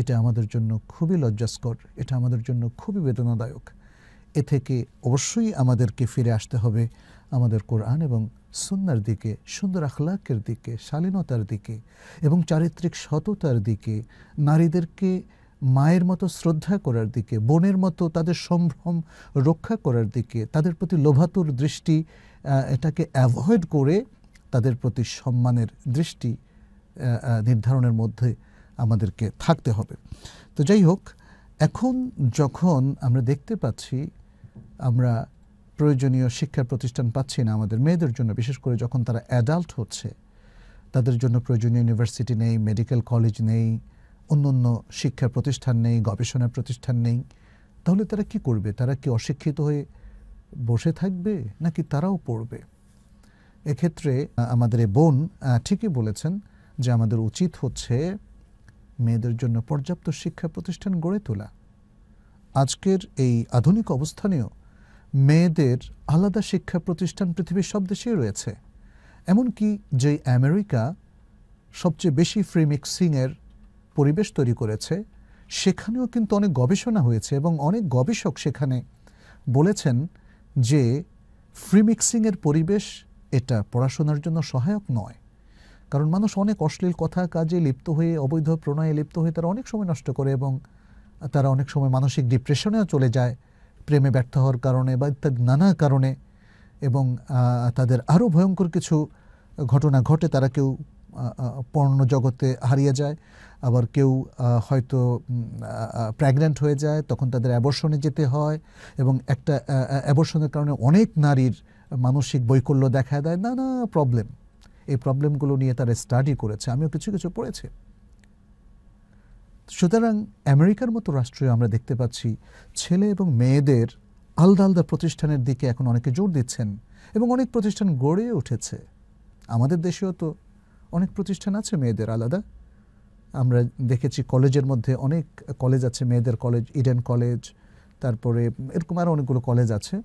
এটা আমাদের জন্য খুবই লজ্জাস্কর এটা আমাদের জন্য খুবই বেদনাদায়ক এ থেকে অবশ্যই আমাদেরকে ফিরে আসতে হবে আমাদের কোরআন এবং সুন্নার দিকে সুন্দর আখলাকের দিকে শালীনতার দিকে এবং চারিত্রিক সততার দিকে নারীদেরকে মায়ের মতো শ্রদ্ধা করার দিকে বোনের মতো তাদের সম্ভ্রম রক্ষা করার দিকে তাদের প্রতি লোভাতুর দৃষ্টি এটাকে অ্যাভয়েড করে তাদের প্রতি সম্মানের দৃষ্টি নির্ধারণের মধ্যে আমাদেরকে থাকতে হবে তো যাই হোক এখন যখন আমরা দেখতে পাচ্ছি আমরা প্রয়োজনীয় শিক্ষা প্রতিষ্ঠান পাচ্ছি না আমাদের মেয়েদের জন্য বিশেষ করে যখন তারা অ্যাডাল্ট হচ্ছে তাদের জন্য প্রয়োজনীয় ইউনিভার্সিটি নেই মেডিকেল কলেজ নেই অন্য অন্য শিক্ষা প্রতিষ্ঠান নেই গবেষণা প্রতিষ্ঠান নেই তাহলে তারা কি করবে তারা কি অশিক্ষিত হয়ে বসে থাকবে নাকি তারাও পড়বে এক্ষেত্রে আমাদের এ বোন ঠিকই বলেছেন যে আমাদের উচিত হচ্ছে মেয়েদের জন্য পর্যাপ্ত শিক্ষা প্রতিষ্ঠান গড়ে তোলা আজকের এই আধুনিক অবস্থানেও মেয়েদের আলাদা শিক্ষা প্রতিষ্ঠান পৃথিবীর সব দেশেই রয়েছে এমনকি যে আমেরিকা সবচেয়ে বেশি ফ্রি মিক্সিংয়ের পরিবেশ তৈরি করেছে সেখানেও কিন্তু অনেক গবেষণা হয়েছে এবং অনেক গবেষক সেখানে বলেছেন যে ফ্রি মিক্সিংয়ের পরিবেশ এটা পড়াশোনার জন্য সহায়ক নয় কারণ মানুষ অনেক অশ্লীল কথা কাজে লিপ্ত হয়ে অবৈধ প্রণয়ে লিপ্ত হয়ে তারা অনেক সময় নষ্ট করে এবং তারা অনেক সময় মানসিক ডিপ্রেশনেও চলে যায় প্রেমে ব্যর্থ হওয়ার কারণে বা ইত্যাদি নানা কারণে এবং তাদের আরও ভয়ঙ্কর কিছু ঘটনা ঘটে তারা কেউ পর্ণ জগতে হারিয়ে যায় আবার কেউ হয়তো প্র্যাগনেন্ট হয়ে যায় তখন তাদের অ্যাবর্ষণে যেতে হয় এবং একটা অ্যাবর্ষণের কারণে অনেক নারীর মানসিক বৈকল্য দেখা দেয় নানা প্রবলেম এই প্রবলেমগুলো নিয়ে তারা স্টাডি করেছে আমিও কিছু কিছু পড়েছি সুতরাং আমেরিকার মতো রাষ্ট্রীয় আমরা দেখতে পাচ্ছি ছেলে এবং মেয়েদের আলাদা আলাদা প্রতিষ্ঠানের দিকে এখন অনেকে জোর দিচ্ছেন এবং অনেক প্রতিষ্ঠান গড়ে উঠেছে আমাদের দেশেও তো অনেক প্রতিষ্ঠান আছে মেয়েদের আলাদা আমরা দেখেছি কলেজের মধ্যে অনেক কলেজ আছে মেয়েদের কলেজ ইডেন কলেজ তারপরে এরকম আরও অনেকগুলো কলেজ আছে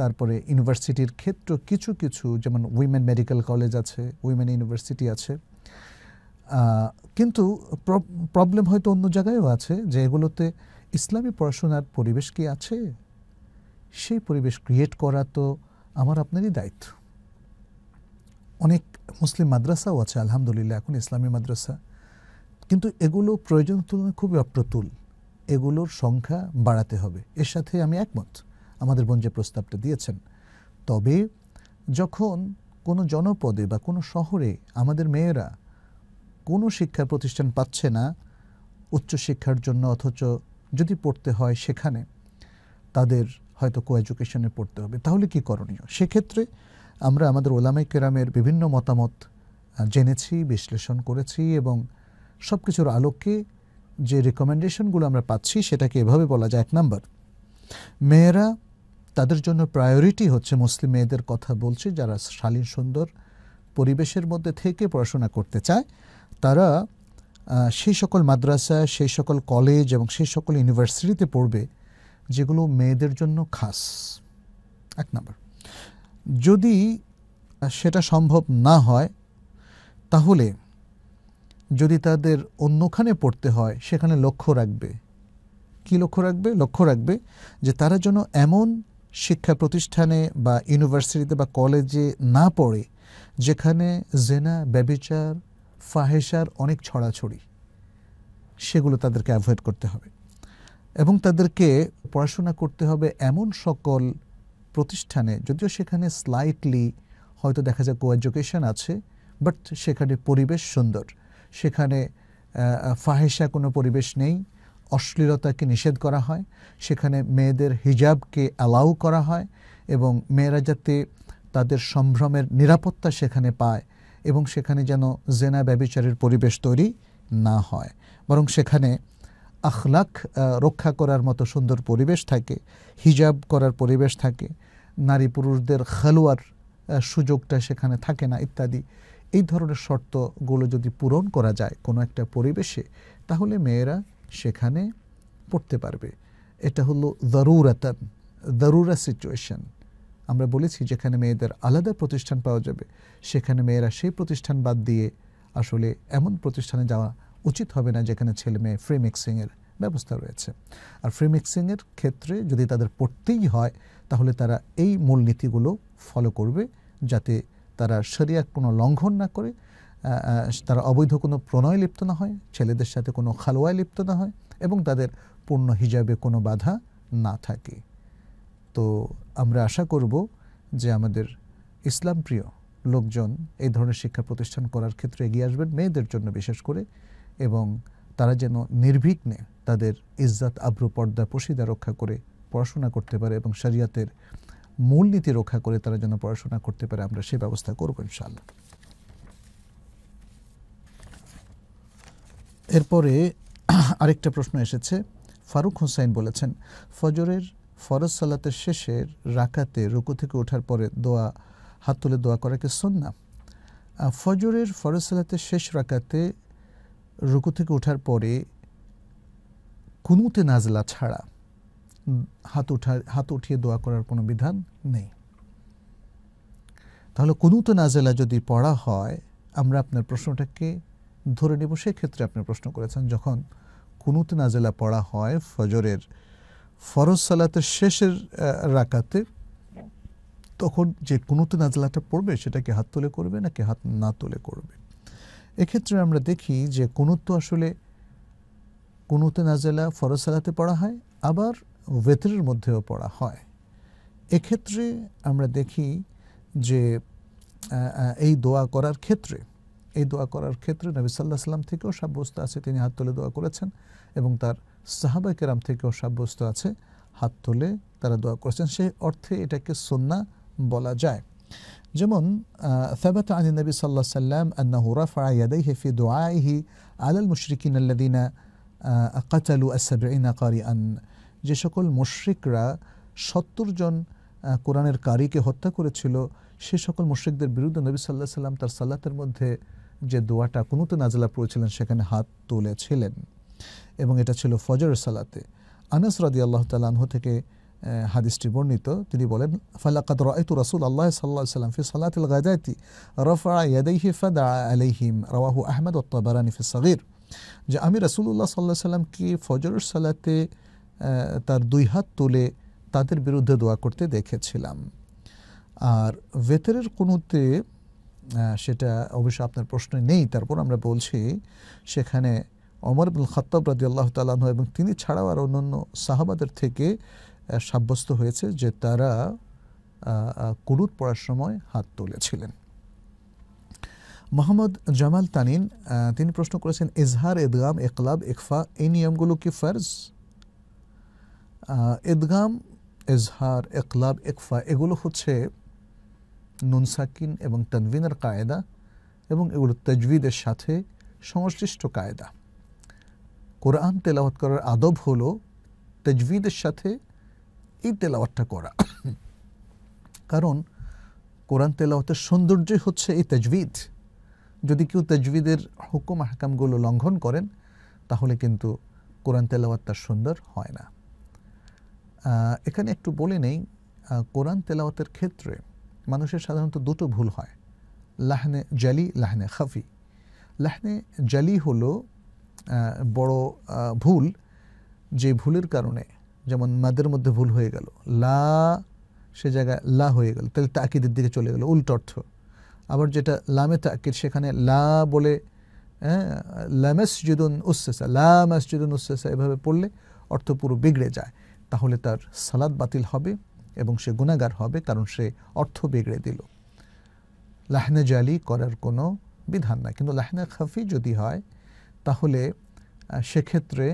তারপরে ইউনিভার্সিটির ক্ষেত্র কিছু কিছু যেমন উইমেন মেডিকেল কলেজ আছে উইমেন ইউনিভার্সিটি আছে কিন্তু প্রবলেম হয়তো অন্য জায়গায়ও আছে যে এগুলোতে ইসলামী পড়াশোনার পরিবেশ কি আছে সেই পরিবেশ ক্রিয়েট করা তো আমার আপনারই দায়িত্ব অনেক মুসলিম মাদ্রাসাও আছে আলহামদুলিল্লাহ এখন ইসলামী মাদ্রাসা কিন্তু এগুলো প্রয়োজন তুলনায় খুবই অপ্রতুল এগুলোর সংখ্যা বাড়াতে হবে এর সাথে আমি একমত আমাদের বোন যে প্রস্তাবটা দিয়েছেন তবে যখন কোনো জনপদে বা কোনো শহরে আমাদের মেয়েরা কোনো শিক্ষা প্রতিষ্ঠান পাচ্ছে না উচ্চশিক্ষার জন্য অথচ যদি পড়তে হয় সেখানে তাদের হয়তো কো এডুকেশনে পড়তে হবে তাহলে কি করণীয় সেক্ষেত্রে আমরা আমাদের ওলামাই কেরামের বিভিন্ন মতামত জেনেছি বিশ্লেষণ করেছি এবং সব কিছুর আলোকে যে রেকমেন্ডেশনগুলো আমরা পাচ্ছি সেটাকে এভাবে বলা যায় এক নাম্বার মেয়েরা তাদের জন্য প্রায়োরিটি হচ্ছে মুসলিম মেয়েদের কথা বলছি যারা শালীন সুন্দর পরিবেশের মধ্যে থেকে পড়াশোনা করতে চায় তারা সেই সকল মাদ্রাসা সেই সকল কলেজ এবং সেই সকল ইউনিভার্সিটিতে পড়বে যেগুলো মেয়েদের জন্য খাস এক নম্বর যদি সেটা সম্ভব না হয় তাহলে যদি তাদের অন্যখানে পড়তে হয় সেখানে লক্ষ্য রাখবে কি লক্ষ্য রাখবে লক্ষ্য রাখবে যে তারা যেন এমন শিক্ষা প্রতিষ্ঠানে বা ইউনিভার্সিটিতে বা কলেজে না পড়ে যেখানে জেনা ব্যবিচার ফাহেশার অনেক ছড়াছড়ি সেগুলো তাদেরকে অ্যাভয়েড করতে হবে এবং তাদেরকে পড়াশোনা করতে হবে এমন সকল প্রতিষ্ঠানে যদিও সেখানে স্লাইটলি হয়তো দেখা যায় কো এডুকেশন আছে বাট সেখানে পরিবেশ সুন্দর সেখানে ফাহেসা কোনো পরিবেশ নেই অশ্লীলতাকে নিষেধ করা হয় সেখানে মেয়েদের হিজাবকে অ্যালাউ করা হয় এবং মেয়েরা যাতে তাদের সম্ভ্রমের নিরাপত্তা সেখানে পায় এবং সেখানে যেন জেনা ব্যবিচারের পরিবেশ তৈরি না হয় বরং সেখানে আখলাখ রক্ষা করার মতো সুন্দর পরিবেশ থাকে হিজাব করার পরিবেশ থাকে নারী পুরুষদের খেলোয়ার সুযোগটা সেখানে থাকে না ইত্যাদি এই ধরনের শর্তগুলো যদি পূরণ করা যায় কোনো একটা পরিবেশে তাহলে মেয়েরা সেখানে পড়তে পারবে এটা হলো জরুরাতান জরুরা সিচুয়েশন আমরা বলেছি যেখানে মেয়েদের আলাদা প্রতিষ্ঠান পাওয়া যাবে সেখানে মেয়েরা সেই প্রতিষ্ঠান বাদ দিয়ে আসলে এমন প্রতিষ্ঠানে যাওয়া উচিত হবে না যেখানে ছেলে মেয়ে ফ্রি মিক্সিংয়ের ব্যবস্থা রয়েছে আর ফ্রি মিক্সিংয়ের ক্ষেত্রে যদি তাদের পড়তেই হয় তাহলে তারা এই মূলনীতিগুলো ফলো করবে যাতে তারা সরিয়া কোনো লঙ্ঘন না করে তারা অবৈধ কোনো প্রণয় লিপ্ত না হয় ছেলেদের সাথে কোনো খালোয়ায় লিপ্ত না হয় এবং তাদের পূর্ণ হিজাবে কোনো বাধা না থাকে তো আমরা আশা করব যে আমাদের ইসলাম প্রিয় লোকজন এই ধরনের শিক্ষা প্রতিষ্ঠান করার ক্ষেত্রে এগিয়ে আসবেন মেয়েদের জন্য বিশেষ করে এবং তারা যেন নির্বিঘ্নে তাদের ইজ্জাত আব্রু পর্দা পশিদা রক্ষা করে পড়াশোনা করতে পারে এবং শরিয়াতের মূলনীতি রক্ষা করে তারা যেন পড়াশোনা করতে পারে আমরা সে ব্যবস্থা করব ইনশাআল্লাহ এরপরে আরেকটা প্রশ্ন এসেছে ফারুক হোসাইন বলেছেন ফজরের ফরজ সালাতের শেষের রাকাতে রুকু থেকে ওঠার পরে দোয়া হাত তুলে দোয়া করাকে সন্না ফজরের ফরজ সালাতের শেষ রাকাতে রুকু থেকে ওঠার পরে কুনুতে নাজলা ছাড়া হাত উঠা হাত উঠিয়ে দোয়া করার কোনো বিধান নেই তাহলে কুনুতে নাজেলা যদি পড়া হয় আমরা আপনার প্রশ্নটাকে ধরে নেব সেক্ষেত্রে আপনি প্রশ্ন করেছেন যখন কুনুতে নাজেলা পড়া হয় ফজরের ফরজ সালাতের শেষের রাকাতে তখন যে কুনুতে নাজলাটা পড়বে সেটাকে হাত তুলে করবে নাকি হাত না তুলে করবে এক্ষেত্রে আমরা দেখি যে কুনুত্ব আসলে কুনুতে নাজেলা ফরজ সালাতে পড়া হয় আবার ভেতরের মধ্যেও পড়া হয় এক্ষেত্রে আমরা দেখি যে এই দোয়া করার ক্ষেত্রে এই দোয়া করার ক্ষেত্রে নবী সাল্লাহ সাল্লাম থেকেও সাব্যস্ত আছে তিনি হাত তুলে দোয়া করেছেন এবং তার সাহাবা কেরাম থেকেও সাব্যস্ত আছে হাত তুলে তারা দোয়া করেছেন সেই অর্থে এটাকে সন্না বলা যায় যেমন ثبت عن النبي صلى الله عليه وسلم أنه رفع يديه في دعائه على المشركين الذين قتلوا السبعين قارئا যে সকল মুশরিকরা সত্তর জন কোরআনের কারিকে হত্যা করেছিল সে সকল মুশ্রিকদের বিরুদ্ধে নবী সাল্লাহ সাল্লাম তার সাল্লাতের মধ্যে যে দোয়াটা কুনুতে নাজলা পড়েছিলেন সেখানে হাত তুলেছিলেন এবং এটা ছিল ফজর সালাতে আনাস রাদি আল্লাহ তালাহ থেকে হাদিসটি বর্ণিত তিনি বলেন ফালাকাত রায়তু রসুল আল্লাহ সাল্লাহ সাল্লাম ফি সালাতিল গাজায়তি রফাহি ইয়াদাইহি ফাদা আলাইহিম রাওয়াহু আহমদ ওত্তাবারানি ফি সগির যে আমি রসুল্লাহ সাল্লাহ সাল্লামকে ফজর সালাতে তার দুই হাত তুলে তাদের বিরুদ্ধে দোয়া করতে দেখেছিলাম আর ভেতরের কোনোতে সেটা অবশ্য আপনার প্রশ্নে নেই তারপর আমরা বলছি সেখানে অমর আব্দুল খত্তাব রাজি আল্লাহ তালাহ এবং তিনি ছাড়াও আর অন্যান্য সাহাবাদের থেকে সাব্যস্ত হয়েছে যে তারা কুরুদ পড়ার সময় হাত তুলেছিলেন মোহাম্মদ জামাল তানিন তিনি প্রশ্ন করেছেন এজহার এদগাম একলাব একফা এই নিয়মগুলো কি ফার্জ এদগাম এজহার একলাব একফা এগুলো হচ্ছে নুনসাকিন এবং তানভিনের কায়দা এবং এগুলো তজবিদের সাথে সংশ্লিষ্ট কায়দা কোরআন তেলাওয়াত করার আদব হলো তেজবিদের সাথে এই তেলাওয়াতটা করা কারণ কোরআন তেলাওয়াতের সৌন্দর্যই হচ্ছে এই তজবিদ যদি কেউ তেজবিদের হুকুম হাকামগুলো লঙ্ঘন করেন তাহলে কিন্তু কোরআন তেলাওয়াত তার সুন্দর হয় না এখানে একটু বলে নেই কোরআন তেলাওয়াতের ক্ষেত্রে মানুষের সাধারণত দুটো ভুল হয় লাহনে জালি লাহনে খাফি লাহনে জালি হলো বড় ভুল যে ভুলের কারণে যেমন মাদের মধ্যে ভুল হয়ে গেল লা সে জায়গায় লা হয়ে গেল তাহলে তাকিদের দিকে চলে গেল উল্টো অর্থ আবার যেটা লামে তাকিদ সেখানে লা বলে লামেসজুদুন হ্যাঁ, উসেসা লা মাসজুদুন উসেসা এভাবে পড়লে অর্থ পুরো বিগড়ে যায় তাহলে তার সালাদ বাতিল হবে এবং সে গুণাগার হবে কারণ সে অর্থ বিগড়ে দিল লাহনে জালি করার কোনো বিধান নাই কিন্তু লাহনে খাফি যদি হয় তাহলে সেক্ষেত্রে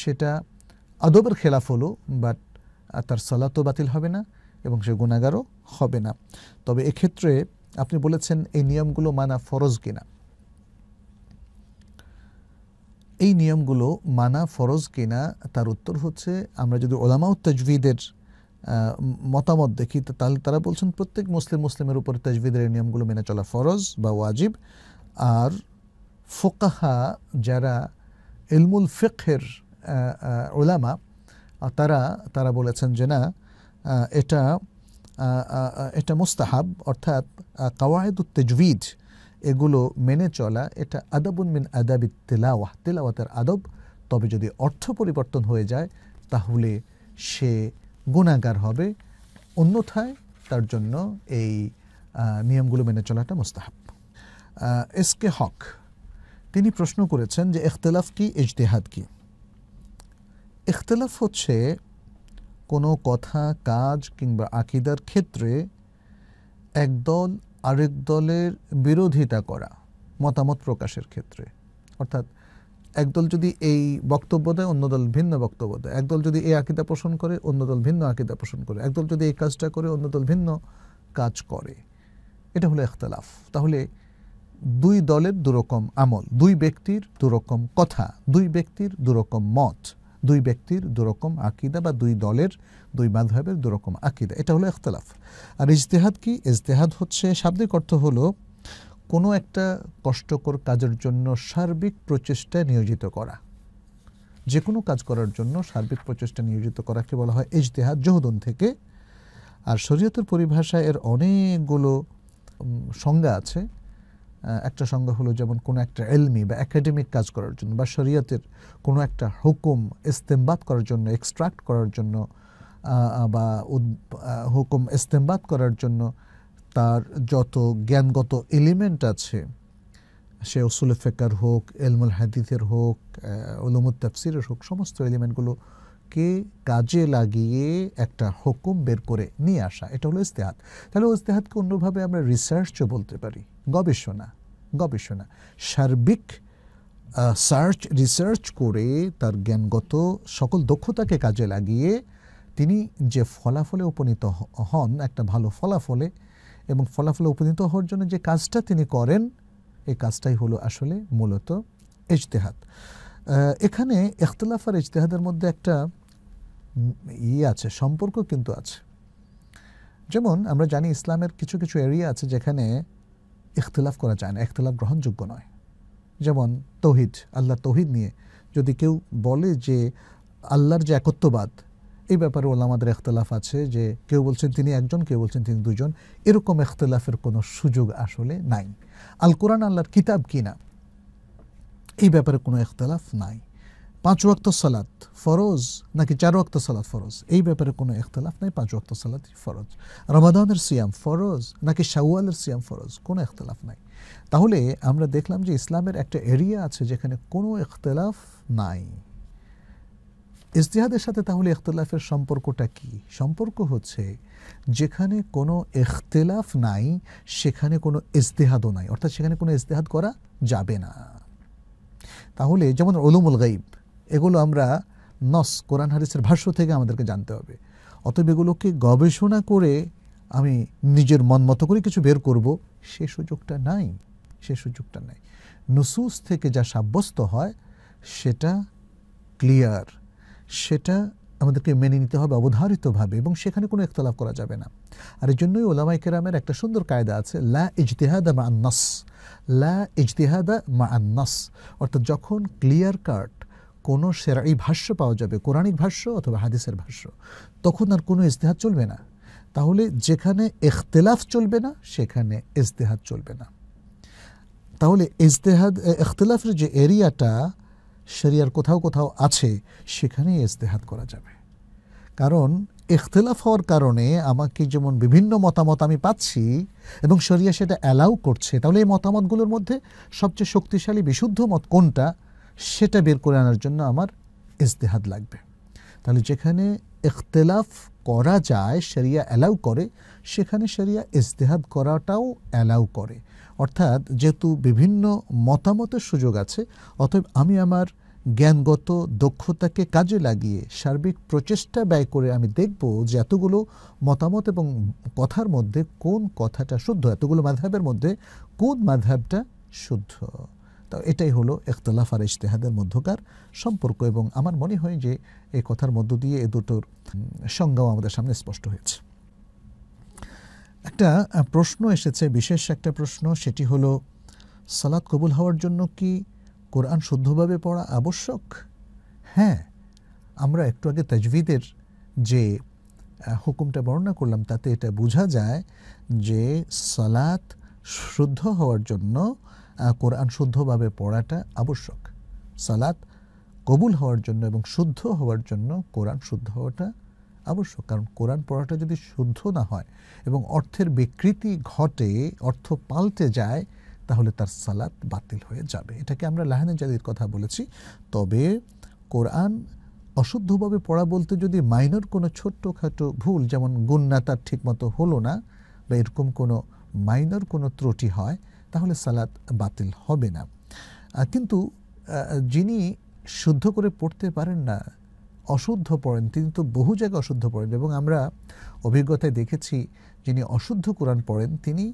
সেটা আদবের খেলাফ হলো বাট তার সালাতও বাতিল হবে না এবং সে গুণাগারও হবে না তবে এক্ষেত্রে আপনি বলেছেন এই নিয়মগুলো মানা ফরজ কিনা এই নিয়মগুলো মানা ফরজ কিনা তার উত্তর হচ্ছে আমরা যদি ওলামা তাজভিদের মতামত দেখি তাহলে তারা বলছেন প্রত্যেক মুসলিম মুসলিমের উপর এই নিয়মগুলো মেনে চলা ফরজ বা ওয়াজিব আর ফোকাহা যারা ইলমুল ফিকহের ওলামা তারা তারা বলেছেন যে না এটা এটা মুস্তাহাব অর্থাৎ কাওয়ায়দুত তেজবিদ এগুলো মেনে চলা এটা আদাবুন মিন আদাবি তেলাওয়াহ তেলাওয়াতের আদব তবে যদি অর্থ পরিবর্তন হয়ে যায় তাহলে সে গুণাগার হবে অন্যথায় তার জন্য এই নিয়মগুলো মেনে চলাটা মোস্তাহাব এস কে হক তিনি প্রশ্ন করেছেন যে এখতলাফ কি ইজতেহাদ কি এখতলাফ হচ্ছে কোনো কথা কাজ কিংবা আকিদার ক্ষেত্রে একদল আরেক দলের বিরোধিতা করা মতামত প্রকাশের ক্ষেত্রে অর্থাৎ একদল যদি এই বক্তব্য দেয় অন্য দল ভিন্ন বক্তব্য দেয় একদল যদি এই আকিদা পোষণ করে অন্য দল ভিন্ন আকিদা পোষণ করে একদল যদি এই কাজটা করে অন্য দল ভিন্ন কাজ করে এটা হলো এখতলাফ তাহলে দুই দলের দুরকম আমল দুই ব্যক্তির দুরকম কথা দুই ব্যক্তির দুরকম মত দুই ব্যক্তির দুরকম আকিদা বা দুই দলের দুই মাধবের দুরকম আকিদা এটা হলো ইখতলাফ আর ইজতেহাদ কি ইজতেহাদ হচ্ছে শাব্দিক অর্থ হলো কোনো একটা কষ্টকর কাজের জন্য সার্বিক প্রচেষ্টায় নিয়োজিত করা যে কোনো কাজ করার জন্য সার্বিক প্রচেষ্টা নিয়োজিত করাকে বলা হয় ইজতেহাদ জহুদন থেকে আর শরীয়তের পরিভাষায় এর অনেকগুলো সংজ্ঞা আছে একটা সংজ্ঞা হলো যেমন কোনো একটা এলমি বা একাডেমিক কাজ করার জন্য বা শরীয়তের কোনো একটা হুকুম ইস্তেমবাদ করার জন্য এক্সট্রাক্ট করার জন্য বা হুকুম ইস্তেমবাদ করার জন্য তার যত জ্ঞানগত এলিমেন্ট আছে সে ওসুল ফেকার হোক এলমুল হাদিথের হোক ওলুমুদ তাফসিরের হোক সমস্ত এলিমেন্টগুলো কে কাজে লাগিয়ে একটা হুকুম বের করে নিয়ে আসা এটা হলো ইস্তেহাত তাহলে ইস্তেহাতকে অন্যভাবে আমরা রিসার্চও বলতে পারি গবেষণা গবেষণা সার্বিক সার্চ রিসার্চ করে তার জ্ঞানগত সকল দক্ষতাকে কাজে লাগিয়ে তিনি যে ফলাফলে উপনীত হন একটা ভালো ফলাফলে এবং ফলাফলে উপনীত হওয়ার জন্য যে কাজটা তিনি করেন এই কাজটাই হলো আসলে মূলত ইজতেহাত এখানে ইখতলাফ আর ইজতেহাদের মধ্যে একটা ই আছে সম্পর্ক কিন্তু আছে যেমন আমরা জানি ইসলামের কিছু কিছু এরিয়া আছে যেখানে ইখতলাফ করা যায় না ইখতলাফ গ্রহণযোগ্য নয় যেমন তৌহিদ আল্লাহ তৌহিদ নিয়ে যদি কেউ বলে যে আল্লাহর যে একত্ববাদ এই ব্যাপারে ওলামাদের এখতলাফ আছে যে কেউ বলছেন তিনি একজন কেউ বলছেন তিনি দুজন এরকম এখতলাফের কোনো সুযোগ আসলে নাই আল কোরআন আল্লাহর কিতাব কিনা এই ব্যাপারে কোনো এখতলাফ নাই পাঁচ ওয়াক্ত সালাত ফরজ নাকি চার ওয়াক্ত সালাত ফরজ এই ব্যাপারে কোনো এখতলাফ নাই পাঁচ ওয়াক্ত সালাত ফরজ রমাদানের সিয়াম ফরজ নাকি শাওয়ালের সিয়াম ফরজ কোনো এখতলাফ নাই তাহলে আমরা দেখলাম যে ইসলামের একটা এরিয়া আছে যেখানে কোনো এখতলাফ নাই ইস্তেহাদের সাথে তাহলে এখতলাফের সম্পর্কটা কি সম্পর্ক হচ্ছে যেখানে কোনো এখতলাফ নাই সেখানে কোনো ইস্তেহাদও নাই অর্থাৎ সেখানে কোনো ইস্তেহাদ করা যাবে না তাহলে যেমন ওলুমুল গাইব এগুলো আমরা নস কোরআন হারিসের ভাষ্য থেকে আমাদেরকে জানতে হবে অতএব এগুলোকে গবেষণা করে আমি নিজের মন মতো করে কিছু বের করব সে সুযোগটা নাই সে সুযোগটা নাই নুসুস থেকে যা সাব্যস্ত হয় সেটা ক্লিয়ার সেটা আমাদেরকে মেনে নিতে হবে অবধারিতভাবে এবং সেখানে কোনো একতলাফ করা যাবে না আর এই জন্যই ওলামাই কেরামের একটা সুন্দর কায়দা আছে লা ইজতেহাদা মা আন্নাস লা ইজতেহাদা মা আন্নাস অর্থাৎ যখন ক্লিয়ার কাট কোনো সেরা এই ভাষ্য পাওয়া যাবে কোরআনিক ভাষ্য অথবা হাদিসের ভাষ্য তখন আর কোনো ইস্তেহাত চলবে না তাহলে যেখানে এখতেলাফ চলবে না সেখানে ইজতেহাদ চলবে না তাহলে ইজতেহাদ এখতেলাফের যে এরিয়াটা শরিয়ার কোথাও কোথাও আছে সেখানেই ইজতেহাদ করা যাবে কারণ এখতেলাফ হওয়ার কারণে আমাকে যেমন বিভিন্ন মতামত আমি পাচ্ছি এবং শরিয়া সেটা অ্যালাউ করছে তাহলে এই মতামতগুলোর মধ্যে সবচেয়ে শক্তিশালী বিশুদ্ধ মত কোনটা সেটা বের করে আনার জন্য আমার ইজতেহাদ লাগবে তাহলে যেখানে ইখতলাফ করা যায় সেরিয়া অ্যালাউ করে সেখানে সেরিয়া ইজতেহাদ করাটাও অ্যালাউ করে অর্থাৎ যেহেতু বিভিন্ন মতামতের সুযোগ আছে অতএব আমি আমার জ্ঞানগত দক্ষতাকে কাজে লাগিয়ে সার্বিক প্রচেষ্টা ব্যয় করে আমি দেখব যে এতগুলো মতামত এবং কথার মধ্যে কোন কথাটা শুদ্ধ এতগুলো মাধাবের মধ্যে কোন মাধাবটা শুদ্ধ তো এটাই হলো এখতলাফ আর ইশতেহাদের মধ্যকার সম্পর্ক এবং আমার মনে হয় যে এই কথার মধ্য দিয়ে এ দুটোর সংজ্ঞাও আমাদের সামনে স্পষ্ট হয়েছে একটা প্রশ্ন এসেছে বিশেষ একটা প্রশ্ন সেটি হলো সালাদ কবুল হওয়ার জন্য কি কোরআন শুদ্ধভাবে পড়া আবশ্যক হ্যাঁ আমরা একটু আগে তাজভিদের যে হুকুমটা বর্ণনা করলাম তাতে এটা বোঝা যায় যে সালাত শুদ্ধ হওয়ার জন্য কোরআন শুদ্ধভাবে পড়াটা আবশ্যক সালাত কবুল হওয়ার জন্য এবং শুদ্ধ হওয়ার জন্য কোরআন শুদ্ধ হওয়াটা আবশ্যক কারণ কোরআন পড়াটা যদি শুদ্ধ না হয় এবং অর্থের বিকৃতি ঘটে অর্থ পাল্টে যায় তাহলে তার সালাত বাতিল হয়ে যাবে এটাকে আমরা লাহানে জাদির কথা বলেছি তবে কোরআন অশুদ্ধভাবে পড়া বলতে যদি মাইনর কোনো ছোট্টখাটো ভুল যেমন গুন্না তার ঠিকমতো হলো না বা এরকম কোনো মাইনর কোনো ত্রুটি হয় তাহলে সালাত বাতিল হবে না কিন্তু যিনি শুদ্ধ করে পড়তে পারেন না অশুদ্ধ পড়েন তিনি তো বহু জায়গায় অশুদ্ধ পড়েন এবং আমরা অভিজ্ঞতায় দেখেছি যিনি অশুদ্ধ কোরআন পড়েন তিনি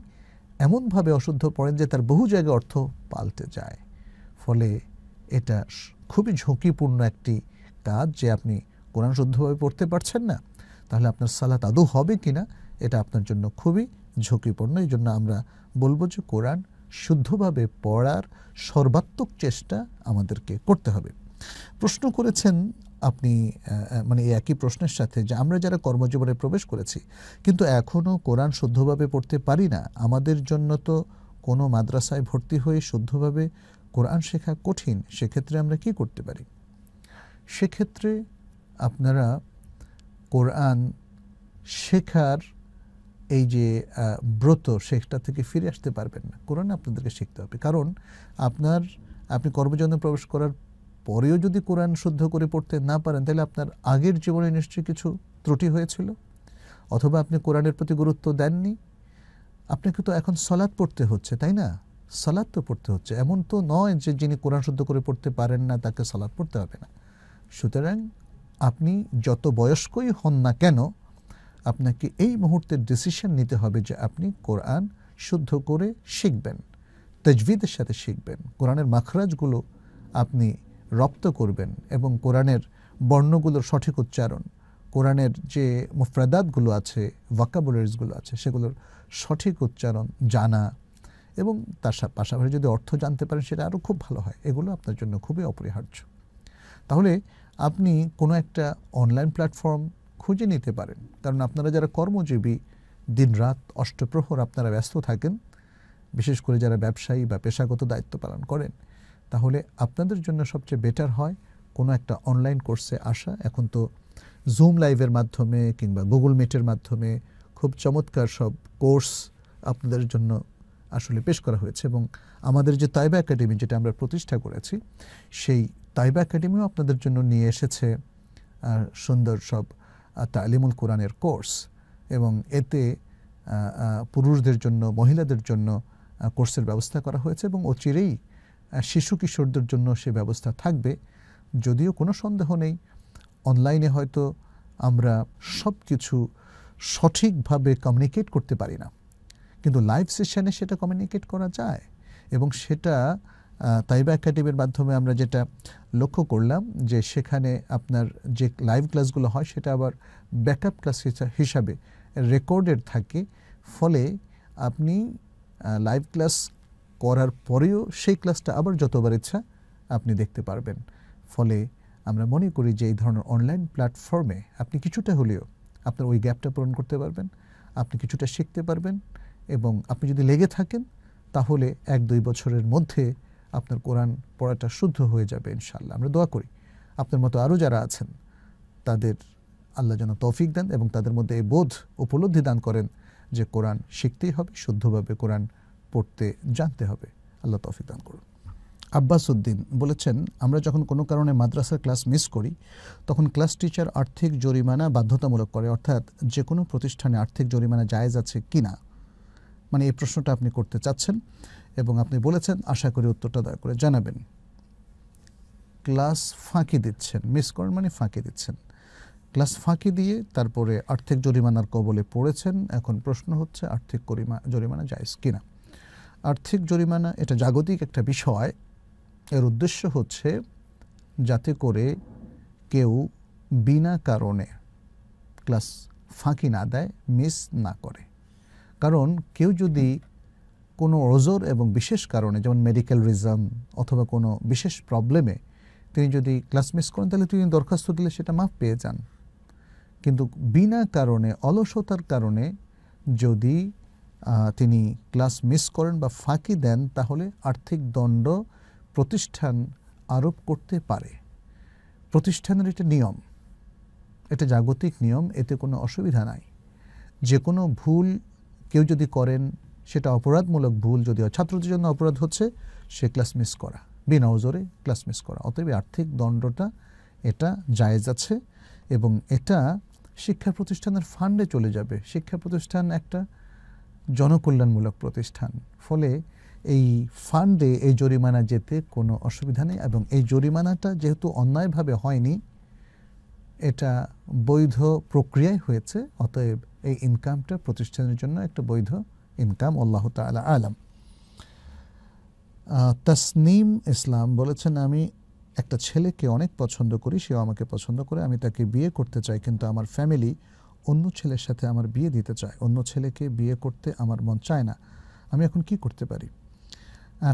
এমনভাবে অশুদ্ধ পড়েন যে তার বহু জায়গায় অর্থ পাল্টে যায় ফলে এটা খুবই ঝুঁকিপূর্ণ একটি কাজ যে আপনি কোরআন শুদ্ধভাবে পড়তে পারছেন না তাহলে আপনার সালাত আদৌ হবে কি না এটা আপনার জন্য খুবই ঝুঁকিপূর্ণ এই জন্য আমরা বলবো যে কোরআন শুদ্ধভাবে পড়ার সর্বাত্মক চেষ্টা আমাদেরকে করতে হবে প্রশ্ন করেছেন আপনি মানে এই একই প্রশ্নের সাথে যে আমরা যারা কর্মজীবনে প্রবেশ করেছি কিন্তু এখনও কোরআন শুদ্ধভাবে পড়তে পারি না আমাদের জন্য তো কোনো মাদ্রাসায় ভর্তি হয়ে শুদ্ধভাবে কোরআন শেখা কঠিন সেক্ষেত্রে আমরা কি করতে পারি সেক্ষেত্রে আপনারা কোরআন শেখার এই যে ব্রত সেটা থেকে ফিরে আসতে পারবেন না কোরআনে আপনাদেরকে শিখতে হবে কারণ আপনার আপনি কর্মজন্য প্রবেশ করার পরেও যদি কোরআন শুদ্ধ করে পড়তে না পারেন তাহলে আপনার আগের জীবনে নিশ্চয়ই কিছু ত্রুটি হয়েছিল অথবা আপনি কোরআনের প্রতি গুরুত্ব দেননি আপনাকে তো এখন সলাদ পড়তে হচ্ছে তাই না সলাদ তো পড়তে হচ্ছে এমন তো নয় যে যিনি কোরআন শুদ্ধ করে পড়তে পারেন না তাকে সলাদ পড়তে হবে না সুতরাং আপনি যত বয়স্কই হন না কেন আপনাকে এই মুহূর্তে ডিসিশন নিতে হবে যে আপনি কোরআন শুদ্ধ করে শিখবেন তজবিদের সাথে শিখবেন কোরআনের মাখরাজগুলো আপনি রপ্ত করবেন এবং কোরআনের বর্ণগুলোর সঠিক উচ্চারণ কোরআনের যে মুফরাদাতগুলো আছে ভকাবুলারিজগুলো আছে সেগুলোর সঠিক উচ্চারণ জানা এবং তার পাশাপাশি যদি অর্থ জানতে পারেন সেটা আরও খুব ভালো হয় এগুলো আপনার জন্য খুবই অপরিহার্য তাহলে আপনি কোনো একটা অনলাইন প্ল্যাটফর্ম খুঁজে নিতে পারেন কারণ আপনারা যারা কর্মজীবী দিন রাত অষ্টপ্রহর আপনারা ব্যস্ত থাকেন বিশেষ করে যারা ব্যবসায়ী বা পেশাগত দায়িত্ব পালন করেন তাহলে আপনাদের জন্য সবচেয়ে বেটার হয় কোনো একটা অনলাইন কোর্সে আসা এখন তো জুম লাইভের মাধ্যমে কিংবা গুগল মিটের মাধ্যমে খুব চমৎকার সব কোর্স আপনাদের জন্য আসলে পেশ করা হয়েছে এবং আমাদের যে তাইবা একাডেমি যেটা আমরা প্রতিষ্ঠা করেছি সেই তাইবা একাডেমিও আপনাদের জন্য নিয়ে এসেছে সুন্দর সব তালিমুল কোরআনের কোর্স এবং এতে পুরুষদের জন্য মহিলাদের জন্য কোর্সের ব্যবস্থা করা হয়েছে এবং অচিরেই শিশু কিশোরদের জন্য সে ব্যবস্থা থাকবে যদিও কোনো সন্দেহ নেই অনলাইনে হয়তো আমরা সব কিছু সঠিকভাবে কমিউনিকেট করতে পারি না কিন্তু লাইভ সেশানে সেটা কমিউনিকেট করা যায় এবং সেটা তাইবা একাডেমির মাধ্যমে আমরা যেটা লক্ষ্য করলাম যে সেখানে আপনার যে লাইভ ক্লাসগুলো হয় সেটা আবার ব্যাকআপ ক্লাস হিসাবে রেকর্ডেড থাকে ফলে আপনি লাইভ ক্লাস করার পরেও সেই ক্লাসটা আবার যতবার ইচ্ছা আপনি দেখতে পারবেন ফলে আমরা মনে করি যে এই ধরনের অনলাইন প্ল্যাটফর্মে আপনি কিছুটা হলেও আপনার ওই গ্যাপটা পূরণ করতে পারবেন আপনি কিছুটা শিখতে পারবেন এবং আপনি যদি লেগে থাকেন তাহলে এক দুই বছরের মধ্যে আপনার কোরআন পড়াটা শুদ্ধ হয়ে যাবে ইনশাল্লাহ আমরা দোয়া করি আপনার মতো আরও যারা আছেন তাদের আল্লাহ যেন তৌফিক দেন এবং তাদের মধ্যে এই বোধ উপলব্ধি দান করেন যে কোরআন শিখতেই হবে শুদ্ধভাবে কোরআন পড়তে জানতে হবে আল্লাহ তৌফিক দান করুন আব্বাস উদ্দিন বলেছেন আমরা যখন কোনো কারণে মাদ্রাসার ক্লাস মিস করি তখন ক্লাস টিচার আর্থিক জরিমানা বাধ্যতামূলক করে অর্থাৎ যে কোনো প্রতিষ্ঠানে আর্থিক জরিমানা জায়েজ আছে কি না মানে এই প্রশ্নটা আপনি করতে চাচ্ছেন এবং আপনি বলেছেন আশা করি উত্তরটা দয়া করে জানাবেন ক্লাস ফাঁকি দিচ্ছেন মিস করেন মানে ফাঁকি দিচ্ছেন ক্লাস ফাঁকি দিয়ে তারপরে আর্থিক জরিমানার কবলে পড়েছেন এখন প্রশ্ন হচ্ছে আর্থিক জরিমানা জায়জ কিনা আর্থিক জরিমানা এটা জাগতিক একটা বিষয় এর উদ্দেশ্য হচ্ছে যাতে করে কেউ বিনা কারণে ক্লাস ফাঁকি না দেয় মিস না করে কারণ কেউ যদি কোনো ওজোর এবং বিশেষ কারণে যেমন মেডিকেল রিজন অথবা কোনো বিশেষ প্রবলেমে তিনি যদি ক্লাস মিস করেন তাহলে তিনি দরখাস্ত দিলে সেটা মাফ পেয়ে যান কিন্তু বিনা কারণে অলসতার কারণে যদি তিনি ক্লাস মিস করেন বা ফাঁকি দেন তাহলে আর্থিক দণ্ড প্রতিষ্ঠান আরোপ করতে পারে প্রতিষ্ঠানের এটা নিয়ম এটা জাগতিক নিয়ম এতে কোনো অসুবিধা নাই যে কোনো ভুল কেউ যদি করেন সেটা অপরাধমূলক ভুল যদিও ছাত্রদের জন্য অপরাধ হচ্ছে সে ক্লাস মিস করা বিনা ওজরে ক্লাস মিস করা অতএব আর্থিক দণ্ডটা এটা জায়েজ আছে এবং এটা শিক্ষা প্রতিষ্ঠানের ফান্ডে চলে যাবে শিক্ষা প্রতিষ্ঠান একটা জনকল্যাণমূলক প্রতিষ্ঠান ফলে এই ফান্ডে এই জরিমানা যেতে কোনো অসুবিধা নেই এবং এই জরিমানাটা যেহেতু অন্যায়ভাবে হয়নি এটা বৈধ প্রক্রিয়ায় হয়েছে অতএব এই ইনকামটা প্রতিষ্ঠানের জন্য একটা বৈধ ইনকাম আল্লাহ তালা আলাম তাসনিম ইসলাম বলেছেন আমি একটা ছেলেকে অনেক পছন্দ করি সেও আমাকে পছন্দ করে আমি তাকে বিয়ে করতে চাই কিন্তু আমার ফ্যামিলি অন্য ছেলের সাথে আমার বিয়ে দিতে চায় অন্য ছেলেকে বিয়ে করতে আমার মন চায় না আমি এখন কি করতে পারি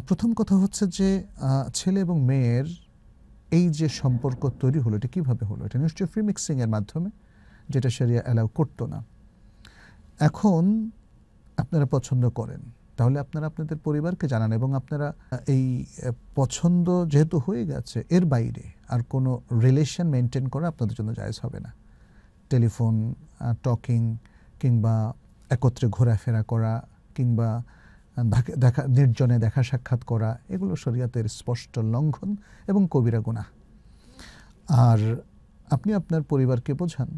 প্রথম কথা হচ্ছে যে ছেলে এবং মেয়ের এই যে সম্পর্ক তৈরি হলো এটা কীভাবে হলো এটা নিশ্চয়ই ফ্রি মিক্সিংয়ের মাধ্যমে যেটা সেরিয়া অ্যালাউ করতো না এখন আপনারা পছন্দ করেন তাহলে আপনারা আপনাদের পরিবারকে জানান এবং আপনারা এই পছন্দ যেহেতু হয়ে গেছে এর বাইরে আর কোনো রিলেশন মেনটেন করা আপনাদের জন্য জায়জ হবে না টেলিফোন টকিং কিংবা একত্রে ঘোরাফেরা করা কিংবা দেখা নির্জনে দেখা সাক্ষাৎ করা এগুলো শরীয়তের স্পষ্ট লঙ্ঘন এবং কবিরা গুণা আর আপনি আপনার পরিবারকে বোঝান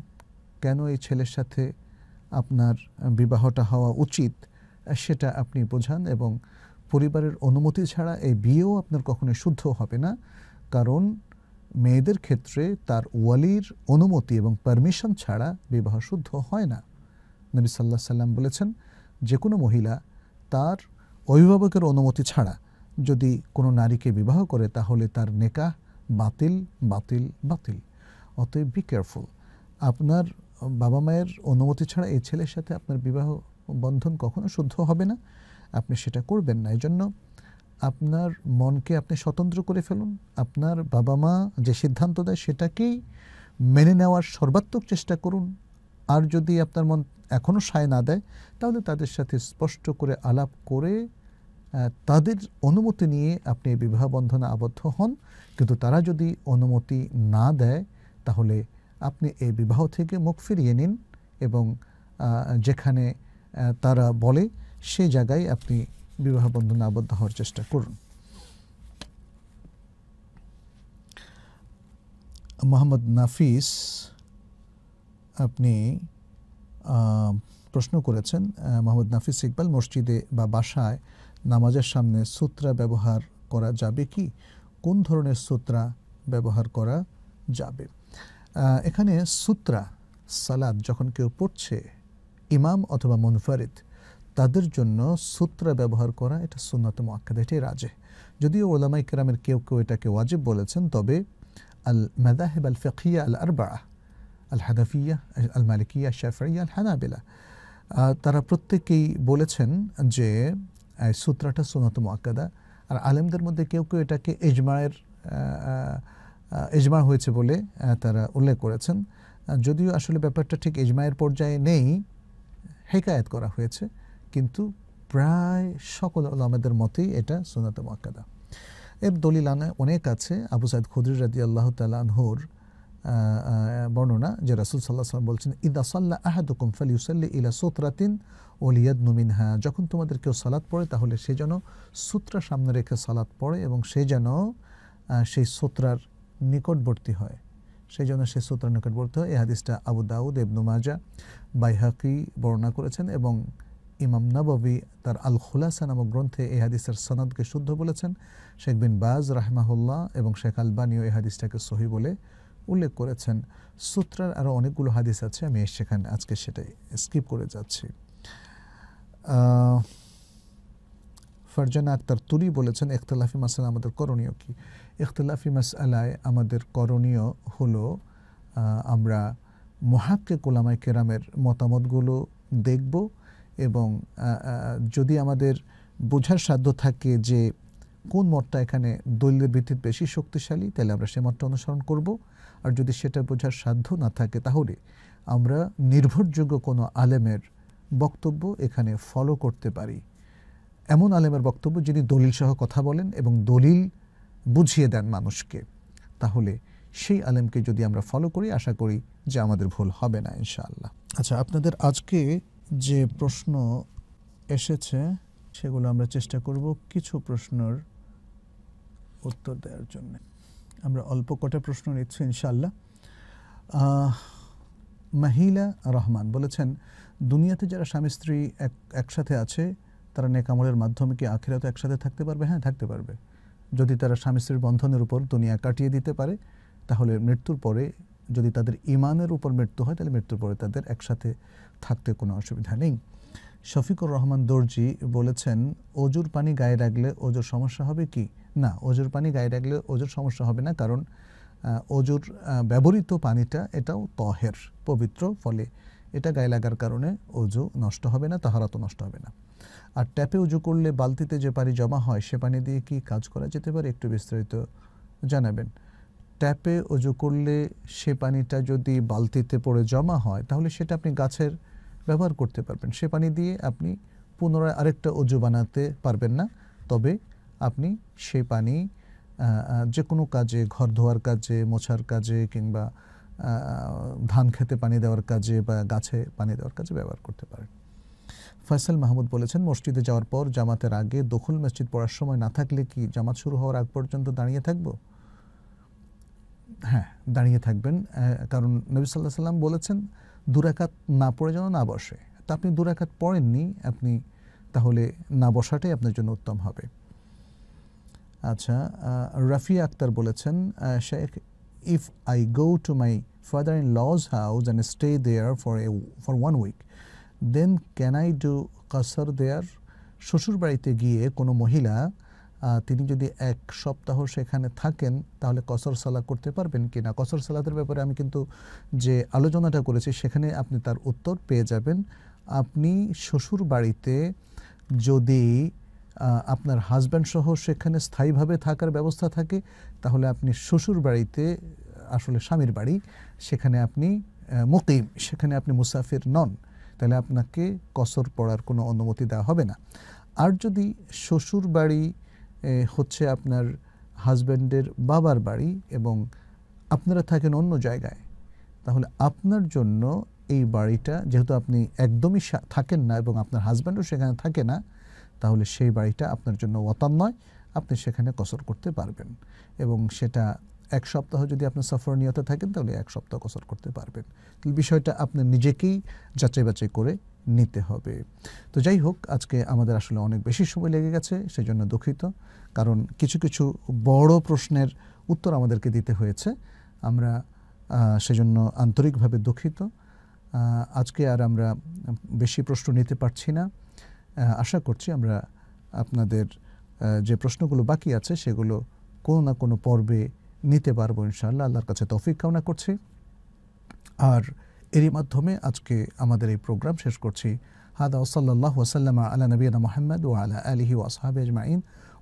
কেন এই ছেলের সাথে আপনার বিবাহটা হওয়া উচিত সেটা আপনি বোঝান এবং পরিবারের অনুমতি ছাড়া এই বিয়েও আপনার কখনো শুদ্ধ হবে না কারণ মেয়েদের ক্ষেত্রে তার ওয়ালির অনুমতি এবং পারমিশন ছাড়া বিবাহ শুদ্ধ হয় না নবী সাল্লাহ সাল্লাম বলেছেন যে কোনো মহিলা তার অভিভাবকের অনুমতি ছাড়া যদি কোনো নারীকে বিবাহ করে তাহলে তার নেকাহ বাতিল বাতিল বাতিল অতএব বি কেয়ারফুল আপনার বাবা মায়ের অনুমতি ছাড়া এই ছেলের সাথে আপনার বিবাহ বন্ধন কখনো শুদ্ধ হবে না আপনি সেটা করবেন না এই জন্য আপনার মনকে আপনি স্বতন্ত্র করে ফেলুন আপনার বাবা মা যে সিদ্ধান্ত দেয় সেটাকেই মেনে নেওয়ার সর্বাত্মক চেষ্টা করুন আর যদি আপনার মন এখনও সায় না দেয় তাহলে তাদের সাথে স্পষ্ট করে আলাপ করে তাদের অনুমতি নিয়ে আপনি বিবাহ বন্ধনে আবদ্ধ হন কিন্তু তারা যদি অনুমতি না দেয় তাহলে আপনি এই বিবাহ থেকে মুখ ফিরিয়ে নিন এবং যেখানে তারা বলে সেই জায়গায় আপনি বিবাহ বন্ধনে আবদ্ধ হওয়ার চেষ্টা করুন মোহাম্মদ নাফিস আপনি প্রশ্ন করেছেন মোহাম্মদ নাফিস ইকবাল মসজিদে বা বাসায় নামাজের সামনে সূত্রা ব্যবহার করা যাবে কি কোন ধরনের সূত্রা ব্যবহার করা যাবে এখানে সূত্রা সালাদ যখন কেউ পড়ছে ইমাম অথবা মুনফারিদ তাদের জন্য সূত্রা ব্যবহার করা এটা সুন্নত মোয়াক্কাদ এটাই রাজে যদিও ওলামাই কেরামের কেউ কেউ এটাকে ওয়াজিব বলেছেন তবে আল মেদাহেব আল ফিয়া আল আরবা আল হাদাফিয়া আল মালিকিয়া শেফাইয়া আল হানাবিলা তারা প্রত্যেকেই বলেছেন যে সূত্রাটা সুনত মোয়াক্কাদা আর আলেমদের মধ্যে কেউ কেউ এটাকে এজমায়ের এজমা হয়েছে বলে তারা উল্লেখ করেছেন যদিও আসলে ব্যাপারটা ঠিক এজমায়ের পর্যায়ে নেই হেকায়েত করা হয়েছে কিন্তু প্রায় সকল আমাদের মতেই এটা সোনাতে মাকাদা এর দলিল অনেক আছে আবু সাইদ খুদ্রির রাজি আল্লাহ তালহর বর্ণনা যে রাসুল সাল্লাহ সাল্লাম বলছেন ইদা সাল্লাহ আহাদুকুম ফালিউসাল্লি ইলা সোতরাতিন ওলিয়াদ নুমিনহা যখন তোমাদের কেউ সালাদ পড়ে তাহলে সে যেন সূত্রা সামনে রেখে সালাদ পড়ে এবং সে যেন সেই সোত্রার নিকটবর্তী হয় সেই জন্য সে সূত্র নিকটবর্তী হয় এই হাদিসটা আবু দাউদ এবনু মাজা বাইহাকি বর্ণনা করেছেন এবং ইমাম নবাবি তার আল খুলাসা নামক গ্রন্থে এই হাদিসের সনদকে শুদ্ধ বলেছেন শেখ বিন বাজ রাহমাহুল্লাহ এবং শেখ আলবানিও এই হাদিসটাকে সহি বলে উল্লেখ করেছেন সূত্রার আরও অনেকগুলো হাদিস আছে আমি সেখানে আজকে সেটাই স্কিপ করে যাচ্ছি ফারজানা আক্তার তুরি বলেছেন এখতলাফি মাসালা আমাদের করণীয় কি এখতলাফি মাসালায় আমাদের করণীয় হলো আমরা মহাক্কে কোলামায় কেরামের মতামতগুলো দেখব এবং যদি আমাদের বোঝার সাধ্য থাকে যে কোন মতটা এখানে দলীয় ভিত্তিতে বেশি শক্তিশালী তাহলে আমরা সে মতটা অনুসরণ করব আর যদি সেটা বোঝার সাধ্য না থাকে তাহলে আমরা নির্ভরযোগ্য কোনো আলেমের বক্তব্য এখানে ফলো করতে পারি এমন আলেমের বক্তব্য যিনি দলিল সহ কথা বলেন এবং দলিল বুঝিয়ে দেন মানুষকে তাহলে সেই আলেমকে যদি আমরা ফলো করি আশা করি যে আমাদের ভুল হবে না ইনশাআল্লাহ আচ্ছা আপনাদের আজকে যে প্রশ্ন এসেছে সেগুলো আমরা চেষ্টা করব কিছু প্রশ্নর উত্তর দেওয়ার জন্য আমরা অল্প কটা প্রশ্ন নিচ্ছি ইনশাল্লাহ মাহিলা রহমান বলেছেন দুনিয়াতে যারা স্বামী স্ত্রী একসাথে আছে তারা নেকামলের মাধ্যমে কি আখিরাতে একসাথে থাকতে পারবে হ্যাঁ থাকতে পারবে যদি তারা স্বামী স্ত্রীর বন্ধনের উপর দুনিয়া কাটিয়ে দিতে পারে তাহলে মৃত্যুর পরে যদি তাদের ইমানের উপর মৃত্যু হয় তাহলে মৃত্যুর পরে তাদের একসাথে থাকতে কোনো অসুবিধা নেই শফিকুর রহমান দর্জি বলেছেন অজুর পানি গায়ে রাখলে অজুর সমস্যা হবে কি না অজুর পানি গায়ে রাখলে অজুর সমস্যা হবে না কারণ অজুর ব্যবহৃত পানিটা এটাও তহের পবিত্র ফলে এটা গায়ে লাগার কারণে অজু নষ্ট হবে না তো নষ্ট হবে না আর ট্যাপে উজু করলে বালতিতে যে পানি জমা হয় সে পানি দিয়ে কি কাজ করা যেতে পারে একটু বিস্তারিত জানাবেন ট্যাপে উজু করলে সে পানিটা যদি বালতিতে পড়ে জমা হয় তাহলে সেটা আপনি গাছের ব্যবহার করতে পারবেন সে পানি দিয়ে আপনি পুনরায় আরেকটা অজু বানাতে পারবেন না তবে আপনি সে পানি যে কোনো কাজে ঘর ধোয়ার কাজে মোছার কাজে কিংবা ধান খেতে পানি দেওয়ার কাজে বা গাছে পানি দেওয়ার কাজে ব্যবহার করতে পারেন ফয়সাল মাহমুদ বলেছেন মসজিদে যাওয়ার পর জামাতের আগে দখল মসজিদ পড়ার সময় না থাকলে কি জামাত শুরু হওয়ার আগ পর্যন্ত দাঁড়িয়ে থাকবো হ্যাঁ দাঁড়িয়ে থাকবেন কারণ নবী সাল্লাহ সাল্লাম বলেছেন দুরাকাত না পড়ে যেন না বসে তা আপনি দুরাকাত পড়েননি আপনি তাহলে না বসাটাই আপনার জন্য উত্তম হবে আচ্ছা রাফি আক্তার বলেছেন Sheikh if I go to my father in law house and stay there for a for one week then can I do কাসার দেয়ার শ্বশুর বাড়িতে গিয়ে কোনো মহিলা তিনি যদি এক সপ্তাহ সেখানে থাকেন তাহলে কসর সালা করতে পারবেন কি না কসর সালাদের ব্যাপারে আমি কিন্তু যে আলোচনাটা করেছি সেখানে আপনি তার উত্তর পেয়ে যাবেন আপনি শ্বশুর বাড়িতে যদি আপনার হাজব্যান্ড সহ সেখানে স্থায়ীভাবে থাকার ব্যবস্থা থাকে তাহলে আপনি শ্বশুর বাড়িতে আসলে স্বামীর বাড়ি সেখানে আপনি মুকিম সেখানে আপনি মুসাফির নন তাহলে আপনাকে কসর পড়ার কোনো অনুমতি দেওয়া হবে না আর যদি শ্বশুর বাড়ি হচ্ছে আপনার হাজব্যান্ডের বাবার বাড়ি এবং আপনারা থাকেন অন্য জায়গায় তাহলে আপনার জন্য এই বাড়িটা যেহেতু আপনি একদমই থাকেন না এবং আপনার হাজব্যান্ডও সেখানে থাকে না তাহলে সেই বাড়িটা আপনার জন্য অতান নয় আপনি সেখানে কসর করতে পারবেন এবং সেটা এক সপ্তাহ যদি আপনি সফর নিয়তে থাকেন তাহলে এক সপ্তাহ কসর করতে পারবেন বিষয়টা আপনার নিজেকেই যাচাই বাছাই করে নিতে হবে তো যাই হোক আজকে আমাদের আসলে অনেক বেশি সময় লেগে গেছে সেই জন্য দুঃখিত কারণ কিছু কিছু বড় প্রশ্নের উত্তর আমাদেরকে দিতে হয়েছে আমরা সেজন্য আন্তরিকভাবে দুঃখিত আজকে আর আমরা বেশি প্রশ্ন নিতে পারছি না আশা করছি আমরা আপনাদের যে প্রশ্নগুলো বাকি আছে সেগুলো কোনো না কোনো পর্বে নিতে পারবো ইনশাআল্লাহ আল্লাহর কাছে তৌফিক কামনা করছি আর এরই মাধ্যমে আজকে আমাদের এই প্রোগ্রাম শেষ করছি হাদা ওসল্লাহ ওসাল্লাম আল্লাহ নবীনা মোহাম্মদ ও আলা আলহি ওয়াসহাব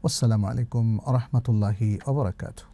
আসসালামু আলাইকুম আ রহমতুল্লাহি ওবরাকাতু